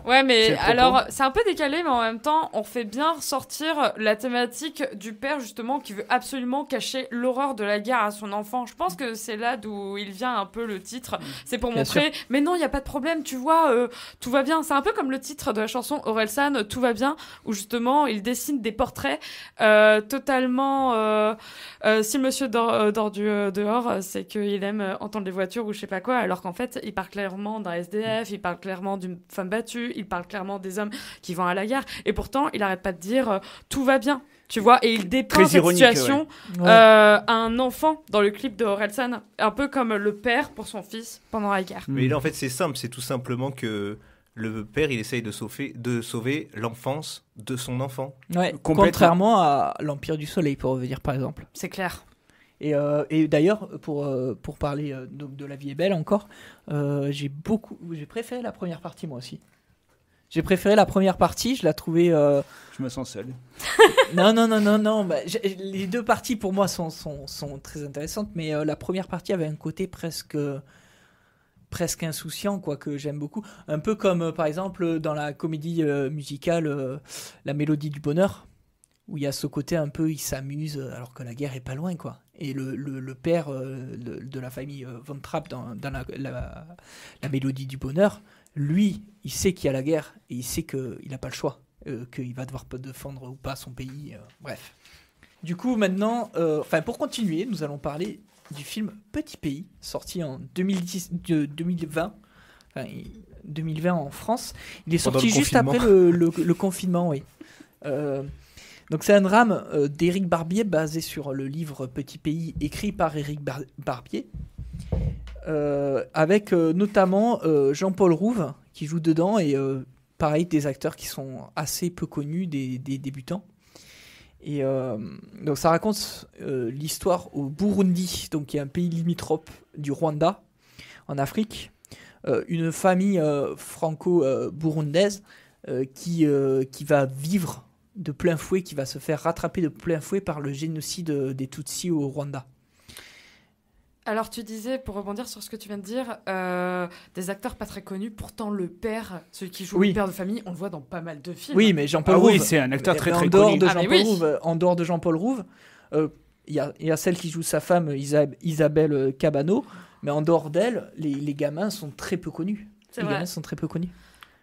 Ouais, mais alors, c'est un peu décalé, mais en même temps, on fait bien ressortir la thématique du père, justement, qui veut absolument cacher l'horreur de la guerre à son enfant. Je pense que c'est là d'où il vient un peu le titre. C'est pour montrer, mais non, il n'y a pas de problème, tu vois, euh, tout va bien. C'est un peu comme le titre de la chanson Orelsan, Tout va bien, où justement, il dessine des portraits euh, totalement. si euh, si monsieur dort, dehors, c'est qu'il aime entendre les voitures ou je sais pas quoi, alors qu'en fait, il parle clairement d'un SDF, il parle clairement d'une femme battue il parle clairement des hommes qui vont à la guerre, et pourtant il n'arrête pas de dire euh, tout va bien, tu vois, et il dépeint cette situation à euh, un enfant dans le clip de Orelsan, un peu comme le père pour son fils pendant la guerre. Mais là hmm. en fait c'est simple, c'est tout simplement que le père, il essaye de sauver, de sauver l'enfance de son enfant. contrairement à l'Empire du Soleil, pour revenir par exemple. C'est clair. Et, euh, d'ailleurs, pour, pour parler de, de, La vie est belle encore, j'ai beaucoup, j'ai préféré la première partie moi aussi. J'ai préféré la première partie, je la trouvais. Euh, je me sens seul. non, non, non, non, non. Bah, les deux parties pour moi sont, sont, sont très intéressantes, mais euh, la première partie avait un côté presque presque insouciant quoi que j'aime beaucoup un peu comme euh, par exemple dans la comédie musicale la mélodie du bonheur où il y a ce côté un peu il s'amuse alors que la guerre est pas loin quoi et le, le, père de la famille von Trapp dans, la, la, mélodie du bonheur lui, il sait qu'il y a la guerre et il sait qu'il n'a pas le choix, euh, qu'il va devoir défendre ou pas son pays. Euh, bref. Du coup, maintenant, euh, enfin, pour continuer, nous allons parler du film Petit Pays, sorti en 2020. en France. Il est sorti juste après le, confinement, oui. donc c'est un drame d'Éric Barbier basé sur le livre Petit Pays écrit par Éric Barbier. Euh, avec euh, notamment euh, Jean-Paul Rouve qui joue dedans et pareil des acteurs qui sont assez peu connus des, débutants. Et donc ça raconte l'histoire au Burundi, donc qui est un pays limitrophe du Rwanda, en Afrique. une famille franco-burundaise qui, qui va vivre de plein fouet, qui va se faire rattraper de plein fouet par le génocide des Tutsis au Rwanda. Alors tu disais, pour rebondir sur ce que tu viens de dire, euh, des acteurs pas très connus, pourtant le père, celui qui joue le père de famille, on le voit dans pas mal de films. Oui, mais Jean-Paul ah Rouve. Oui, c'est un acteur très très connu. De ah, en dehors de Jean-Paul Rouve, il euh, y, a, celle qui joue sa femme, Isabelle Cabano, mais en dehors d'elle, les, gamins sont très peu connus. Les gamins sont très peu connus.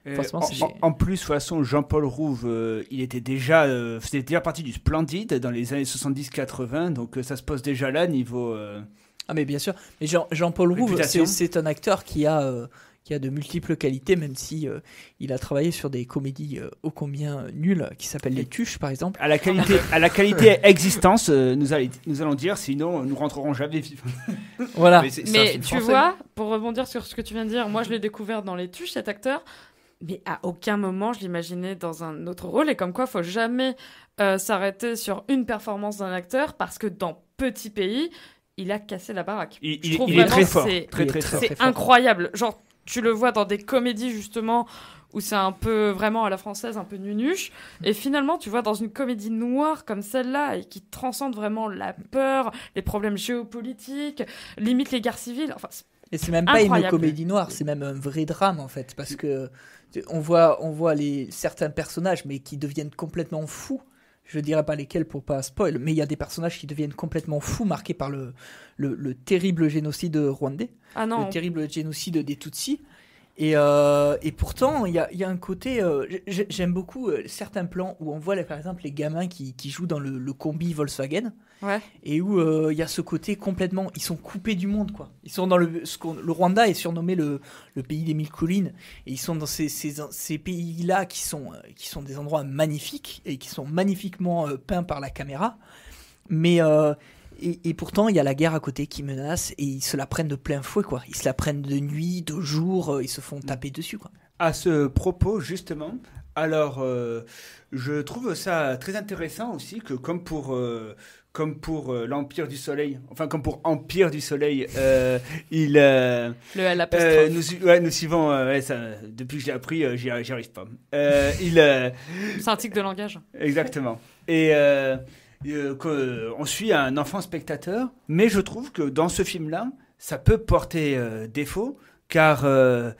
Euh, en, plus, de toute façon, Jean-Paul Rouve, il était déjà, c'était déjà partie du Splendide dans les années 70-80, donc ça se pose déjà là niveau ah mais bien sûr, mais Jean, paul Roux, c'est un acteur qui a, euh, qui a de multiples qualités, même si euh, il a travaillé sur des comédies euh, ô combien nulles, qui s'appellent Les Tuches par exemple. À la qualité, à la qualité existence, nous, allons, nous allons dire, sinon nous rentrerons jamais voilà. Mais, tu vois, pour rebondir sur ce que tu viens de dire, moi je l'ai découvert dans Les Tuches, cet acteur, mais à aucun moment je l'imaginais dans un autre rôle. Et comme quoi, faut jamais s'arrêter sur une performance d'un acteur parce que dans Petit Pays, il a cassé la baraque. Il, est très fort. C'est incroyable. Genre, tu le vois dans des comédies justement où c'est un peu vraiment à la française, un peu nunuche. Et finalement, tu vois, dans une comédie noire comme celle-là, et qui transcende vraiment la peur, les problèmes géopolitiques, limite les guerres civiles. Enfin, et c'est même pas une comédie noire, c'est même un vrai drame en fait, parce que on voit, on voit les, certains personnages, mais qui deviennent complètement fous je dirais pas lesquels pour pas spoil, mais il y a des personnages qui deviennent complètement fous, marqués par le, le, terrible génocide rwandais, ah le terrible génocide des Tutsis. Et, euh, pourtant, il y a, un côté. Euh, j'aime beaucoup euh, certains plans où on voit, par exemple, les gamins qui, jouent dans le, le combi Volkswagen. Et où euh, il y a ce côté complètement, ils sont coupés du monde, quoi. Ils sont dans le, le Rwanda est surnommé le, le, pays des mille collines, et ils sont dans ces, ces, ces pays-là qui sont, euh, qui sont des endroits magnifiques et qui sont magnifiquement euh, peints par la caméra, mais et, pourtant, il y a la guerre à côté qui menace et ils se la prennent de plein fouet, quoi. Ils se la prennent de nuit, de jour, ils se font taper mm. dessus, quoi. À ce propos, justement, alors, je trouve ça très intéressant aussi que, comme pour, comme pour euh, l'Empire du Soleil, enfin comme pour Empire du Soleil, euh, il... Euh, le nous, ouais, nous, suivons, depuis que j'ai appris, j'y arrive pas. C'est un tic de langage. Exactement. Et on suit un enfant spectateur, mais je trouve que dans ce film-là, ça peut porter défaut car, euh,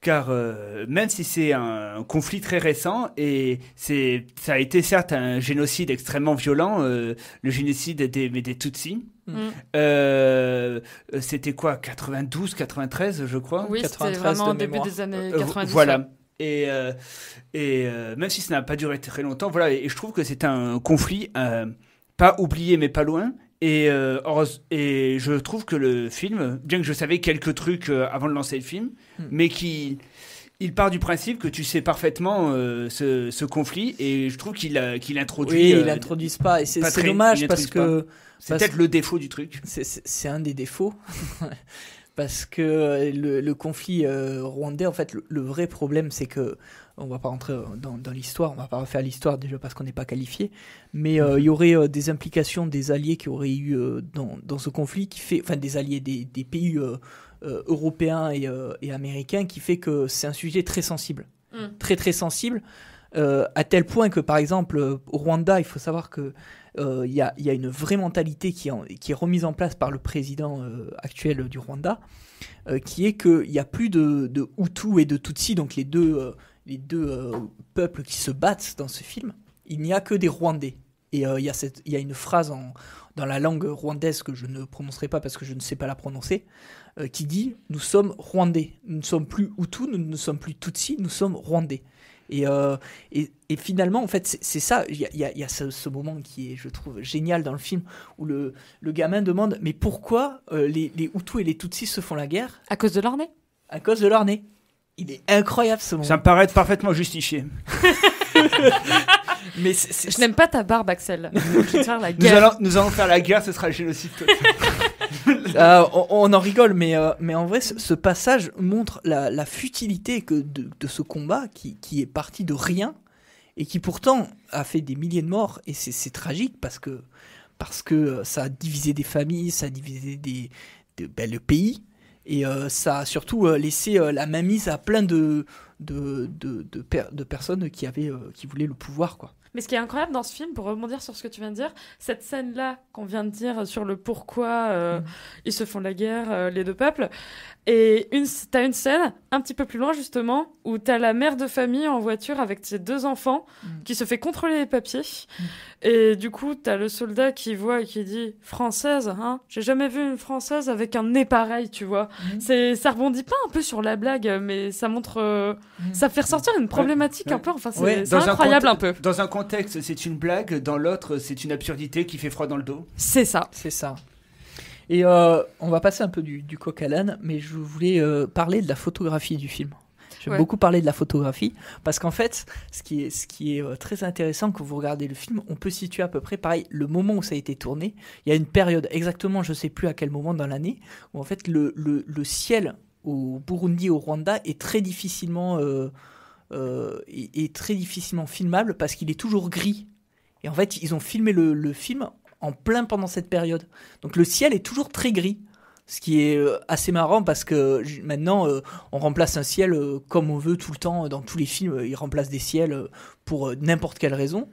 car euh, même si c'est un, conflit très récent, et ça a été certes un génocide extrêmement violent, euh, le génocide des, des Tutsis, mm. Mm. c'était quoi 92, 93, je crois Oui, c'était vraiment au début des années 90. voilà. Et, et même si ça n'a pas duré très longtemps, voilà, et je trouve que c'est un conflit pas oublié mais pas loin, et, euh, et je trouve que le film, bien que je savais quelques trucs euh, avant de lancer le film, hmm. mais qui il part du principe que tu sais parfaitement euh, ce, ce, conflit et je trouve qu'il qu'il introduit. Oui, il pas et c'est dommage parce que c'est peut-être le défaut du truc. C'est un des défauts parce que le, le conflit rwandais en fait le vrai problème c'est que on va pas rentrer dans, l'histoire, on va pas refaire l'histoire déjà parce qu'on n'est pas qualifié, mais euh, mhm. il y aurait euh, des implications des alliés qui auraient eu euh, dans, ce conflit, qui fait, enfin des alliés des, pays européens et, américains, qui fait que c'est un sujet très sensible, mhm. très très sensible, à tel point que par exemple au Rwanda, il faut savoir que il y a, une vraie mentalité qui, qui, est remise en place par le président actuel du Rwanda, qui est qu'il n'y a plus de, de Hutus et de Tutsi, donc les deux les deux euh, peuples qui se battent dans ce film, il n'y a que des Rwandais. Et euh, il y, y, a une phrase en, dans la langue rwandaise que je ne prononcerai pas parce que je ne sais pas la prononcer, euh, qui dit Nous sommes Rwandais. Nous ne sommes plus Hutus, nous ne sommes plus Tutsis, nous sommes Rwandais. Et, et, finalement, en fait, c'est ça. Il y a, y a ce, moment qui est, je trouve, génial dans le film où le, le gamin demande Mais pourquoi les, les, Hutus et les Tutsis se font la guerre À cause de leur nez. À cause de leur nez. Il est incroyable ce moment. Ça me paraît être parfaitement justifié. Mais Je n'aime pas ta barbe, Axel. Nous allons, faire la guerre, ce sera le génocide euh, on, en rigole, mais, euh, mais en vrai, ce, passage montre la, futilité de, ce combat qui, est parti de rien et qui pourtant a fait des milliers de morts. Et c'est tragique parce que, parce que euh, ça a divisé des familles, ça a divisé des, belles le pays. Et euh, ça a surtout euh, laissé euh, la mainmise à plein de, de, de, de, personnes qui, avaient, qui voulaient le pouvoir. quoi. Mais ce qui est incroyable dans ce film, pour rebondir sur ce que tu viens de dire, cette scène-là qu'on vient de dire sur le pourquoi mm. ils se font la guerre, les deux peuples, et une, t'as une scène un petit peu plus loin justement où t'as la mère de famille en voiture avec ses deux enfants mm. qui se fait contrôler les papiers. Mm. Et du coup, t'as le soldat qui voit et qui dit française, hein. J'ai jamais vu une française avec un nez pareil, tu vois. Mm. C'est, ça rebondit pas un peu sur la blague, mais ça montre, euh, ça fait ressortir une problématique un peu. Enfin, c'est, incroyable un, peu. Dans un contexte, c'est une blague. Dans l'autre, c'est une absurdité qui fait froid dans le dos. C'est ça. C'est ça. Et euh, on va passer un peu du, du coq à l'âne, mais je voulais euh, parler de la photographie du film. J'aime beaucoup parler de la photographie parce qu'en fait, ce qui est, ce qui est euh, très intéressant quand vous regardez le film, on peut situer à peu près pareil le moment où ça a été tourné. Il y a une période exactement, je ne sais plus à quel moment dans l'année, où en fait le, ciel au Burundi, au Rwanda est très difficilement, est, très difficilement filmable parce qu'il est toujours gris. Et en fait, ils ont filmé le, le film en plein pendant cette période. Donc le ciel est toujours très gris. Ce qui est euh, assez marrant parce que maintenant, euh, on remplace un ciel euh, comme on veut tout le temps. Dans tous les films, ils remplacent des ciels pour n'importe quelle raison.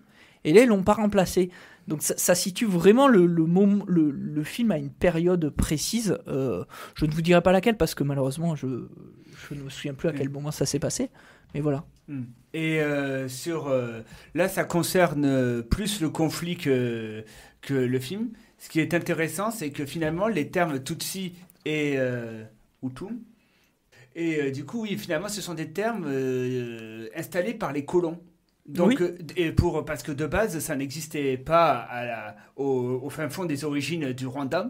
Et là, ils l'ont pas remplacé. Donc ça, situe vraiment le, film à une période précise. je ne vous dirai pas laquelle parce que malheureusement, je ne me souviens plus à quel moment ça s'est passé. Mais voilà. Mm. Et euh, sur euh, là, ça concerne euh, plus le conflit que, le film. Ce qui est intéressant, c'est que finalement, les termes Tutsi et euh, et du coup, oui, finalement, ce sont des termes installés par les colons. Donc, et pour, parce que de base, ça n'existait pas à au, au, fin fond des origines du Rwanda.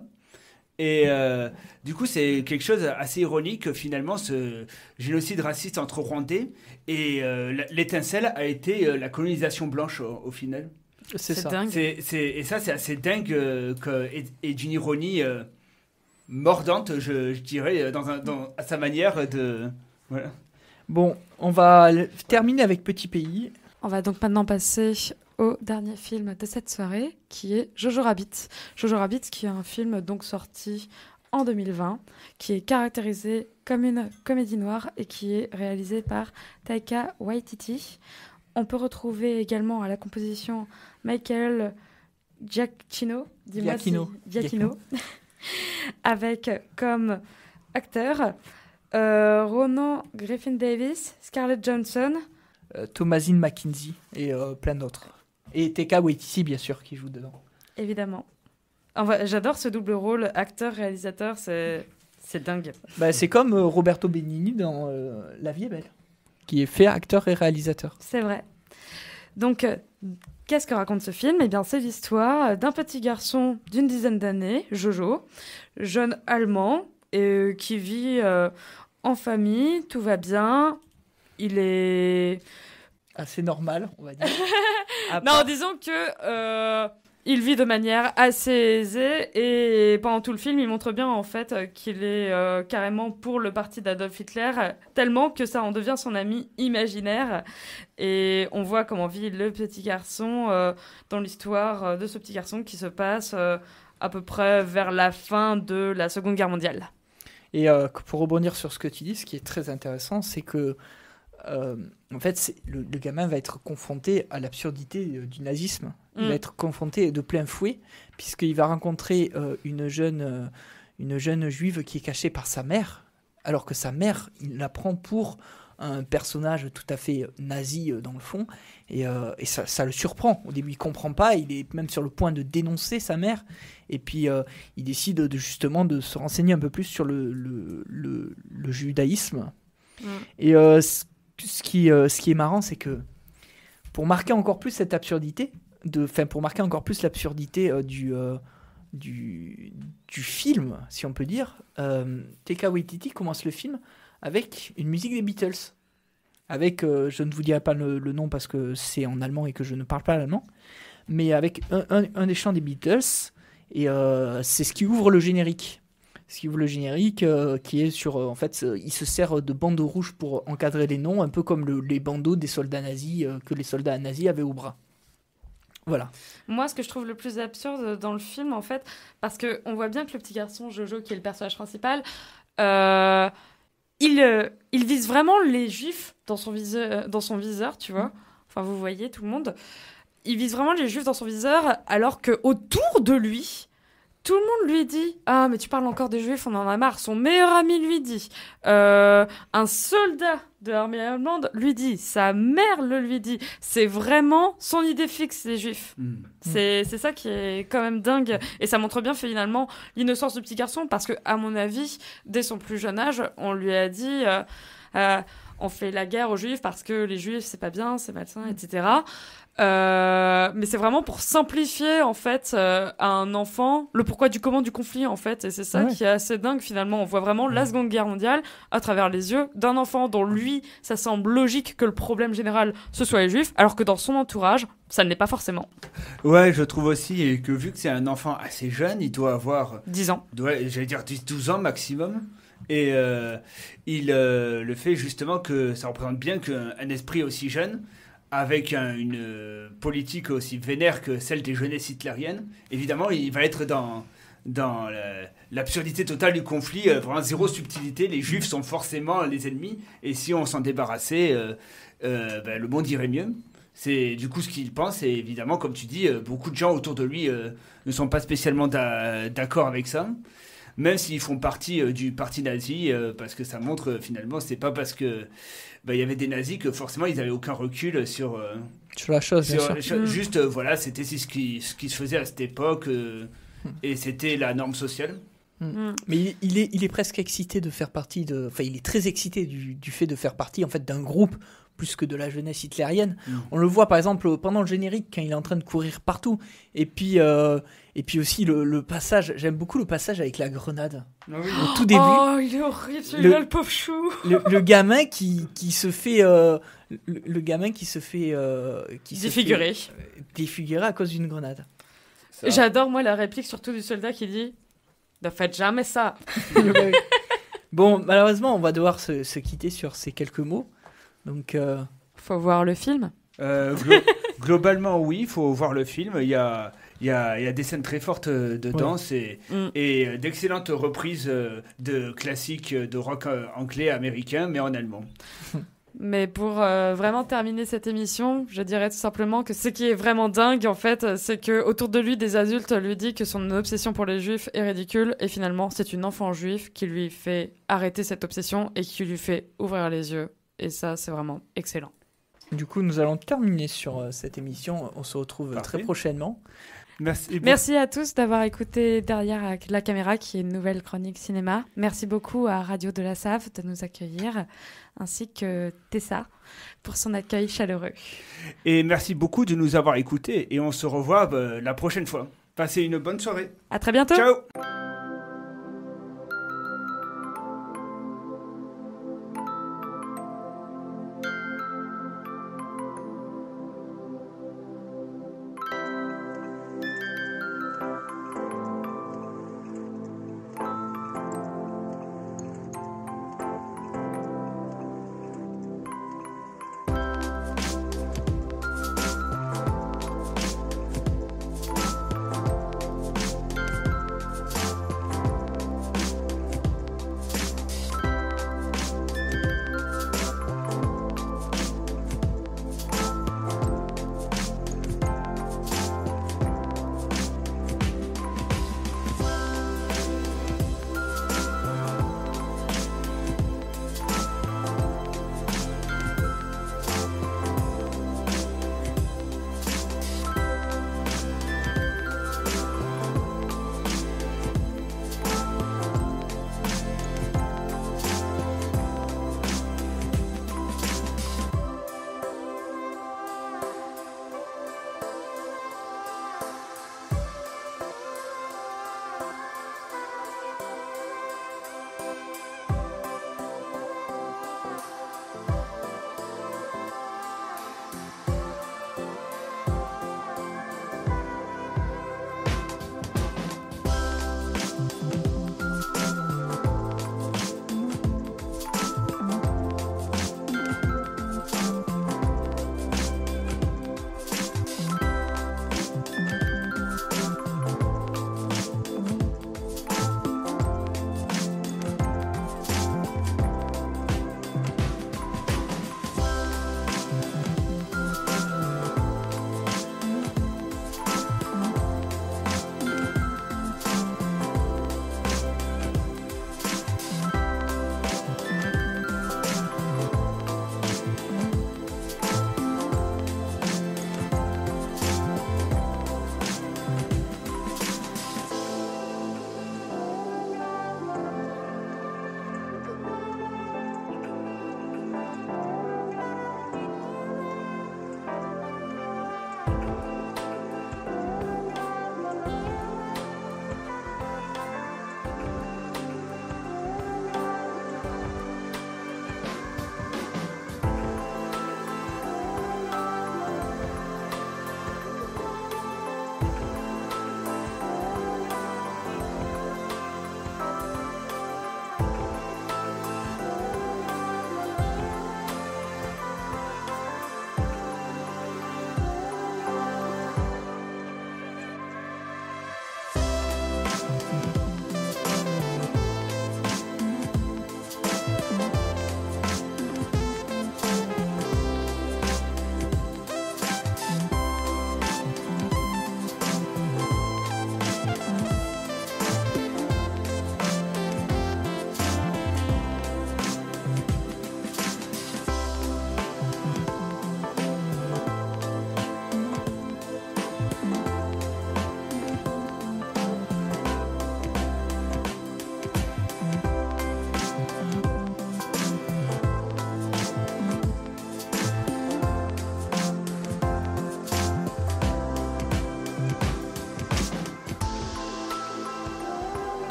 Et euh, du coup, c'est quelque chose assez ironique, finalement, ce génocide raciste entre Rwandais. Et euh, l'étincelle a été euh, la colonisation blanche, au, final. C'est Dingue. et ça, c'est assez dingue que, et, d'une ironie mordante, je, dirais, dans, à sa manière de. Bon, on va terminer avec Petit Pays. On va donc maintenant passer au dernier film de cette soirée, qui est Jojo Rabbit. Jojo Rabbit, qui est un film donc sorti en 2020, qui est caractérisé comme une comédie noire et qui est réalisé par Taika Waititi. On peut retrouver également à la composition Michael Giacchino, Giacchino. avec comme acteur euh, Ronan Griffin Davis, Scarlett Johnson, euh, Thomasine McKinsey et euh, plein d'autres. Et TK Waititi, bien sûr, qui joue dedans. Évidemment. J'adore ce double rôle acteur-réalisateur, c'est dingue. Bah, c'est comme euh, Roberto Benigni dans euh, La vie est belle, qui est fait acteur et réalisateur. C'est vrai. Donc, euh, qu'est-ce que raconte ce film Eh bien, c'est l'histoire d'un petit garçon d'une dizaine d'années, Jojo, jeune allemand, et, qui vit en famille, tout va bien, il est assez normal, on va dire. non, disons que euh, il vit de manière assez aisée et pendant tout le film, il montre bien en fait qu'il est euh, carrément pour le parti d'Adolf Hitler, tellement que ça en devient son ami imaginaire. Et on voit comment vit le petit garçon euh, dans l'histoire de ce petit garçon qui se passe à peu près vers la fin de la Seconde Guerre mondiale. Et pour rebondir sur ce que tu dis, ce qui est très intéressant, c'est que euh, en fait, le, le, gamin va être confronté à l'absurdité euh, du nazisme. Il va mm. être confronté de plein fouet, puisqu'il va rencontrer euh, une, jeune, une jeune juive qui est cachée par sa mère, alors que sa mère, il la prend pour un personnage tout à fait nazi dans le fond, et, ça, ça, le surprend. Au début, il comprend pas, il est même sur le point de dénoncer sa mère, et puis il décide de, justement de se renseigner un peu plus sur le, judaïsme. Mm. Et euh, ce qui, euh, ce qui est marrant, c'est que pour marquer encore plus cette absurdité, de, fin, pour marquer encore plus l'absurdité euh, du, euh, du, du, film, si on peut dire, TK Waititi commence le film avec une musique des Beatles. Avec, je ne vous dirai pas le, nom parce que c'est en allemand et que je ne parle pas allemand, mais avec un, un, un, des chants des Beatles, et c'est ce qui ouvre le générique. Ce qui vaut le générique, euh, qui est sur. Euh, en fait, il se sert de bandeaux rouges pour encadrer les noms, un peu comme les bandeaux des soldats nazis euh, que les soldats nazis avaient au bras. Voilà. Moi, ce que je trouve le plus absurde dans le film, en fait, parce que on voit bien que le petit garçon Jojo, qui est le personnage principal, il, il vise vraiment les juifs dans son viseur, dans son viseur tu vois. Enfin, vous voyez tout le monde. Il vise vraiment les juifs dans son viseur, alors que autour de lui, tout le monde lui dit Ah, mais tu parles encore des juifs, on en a marre. Son meilleur ami lui dit euh, Un soldat de l'armée allemande lui dit Sa mère le lui dit. C'est vraiment son idée fixe, les juifs. Hmm. C'est ça qui est quand même dingue. Et ça montre bien finalement l'innocence du petit garçon, parce que, à mon avis, dès son plus jeune âge, on lui a dit. Euh, euh, on fait la guerre aux juifs parce que les juifs c'est pas bien, c'est malsain, etc. Euh, mais c'est vraiment pour simplifier en fait euh, à un enfant le pourquoi du comment du conflit en fait et c'est ça ah qui est assez dingue finalement on voit vraiment la Seconde Guerre mondiale à travers les yeux d'un enfant dont lui ça semble logique que le problème général ce soit les juifs alors que dans son entourage ça ne l'est pas forcément ouais je trouve aussi que vu que c'est un enfant assez jeune il doit avoir 10 ans j'allais dire 12 ans maximum et euh, il le fait justement que ça représente bien qu'un esprit aussi jeune avec une euh, politique aussi vénère que celle des jeunesses hitlériennes, évidemment, il va être dans, dans l'absurdité totale du conflit, euh, vraiment zéro subtilité. Les juifs sont forcément les ennemis, et si on s'en débarrassait, euh, ben, le monde irait mieux. C'est du coup ce qu'il pense, et évidemment, comme tu dis, beaucoup de gens autour de lui ne sont pas spécialement d'accord avec ça même s'ils font partie euh, du parti nazi, euh, parce que ça montre euh, finalement, c'est pas parce que bah, il y avait des nazis que forcément ils n'avaient aucun recul sur, la chose. Mm. Juste, voilà, c'était ce qui, se faisait à cette époque mm. et c'était la norme sociale. Mm. Mais il, est, presque excité de faire partie de. Enfin, il est très excité du fait de faire partie en fait d'un groupe plus que de la jeunesse hitlérienne. Mm. On le voit par exemple pendant le générique quand il est en train de courir partout. Et puis, euh, et puis aussi le, passage, j'aime beaucoup le passage avec la grenade. Ah au tout début. Oh, il est horrible, le, le pauvre chou. le, gamin qui, se fait. Euh, le, gamin qui se fait. Euh, qui Se à cause d'une grenade. J'adore, moi, la réplique surtout du soldat qui dit Ne faites jamais ça. bon, malheureusement, on va devoir se quitter sur ces quelques mots. Donc, euh, faut voir le film. Euh, globalement, oui, faut voir le film. Il y a, y, a, des scènes très fortes euh, dedans mm. et, d'excellentes reprises de classiques de rock anglais américain, mais en allemand. Mais pour vraiment terminer cette émission, je dirais tout simplement que ce qui est vraiment dingue, en fait, c'est que autour de lui, des adultes lui disent que son obsession pour les juifs est ridicule. Et finalement, c'est une enfant juive qui lui fait arrêter cette obsession et qui lui fait ouvrir les yeux et ça, c'est vraiment excellent. Du coup, nous allons terminer sur euh, cette émission. On se retrouve très prochainement. Merci, Merci à tous d'avoir écouté Derrière la caméra, qui est une nouvelle chronique cinéma. Merci beaucoup à Radio de la SAF de nous accueillir, ainsi que Tessa pour son accueil chaleureux. Et merci beaucoup de nous avoir écoutés et on se revoit euh, la prochaine fois. Passez une bonne soirée. À très bientôt. Ciao.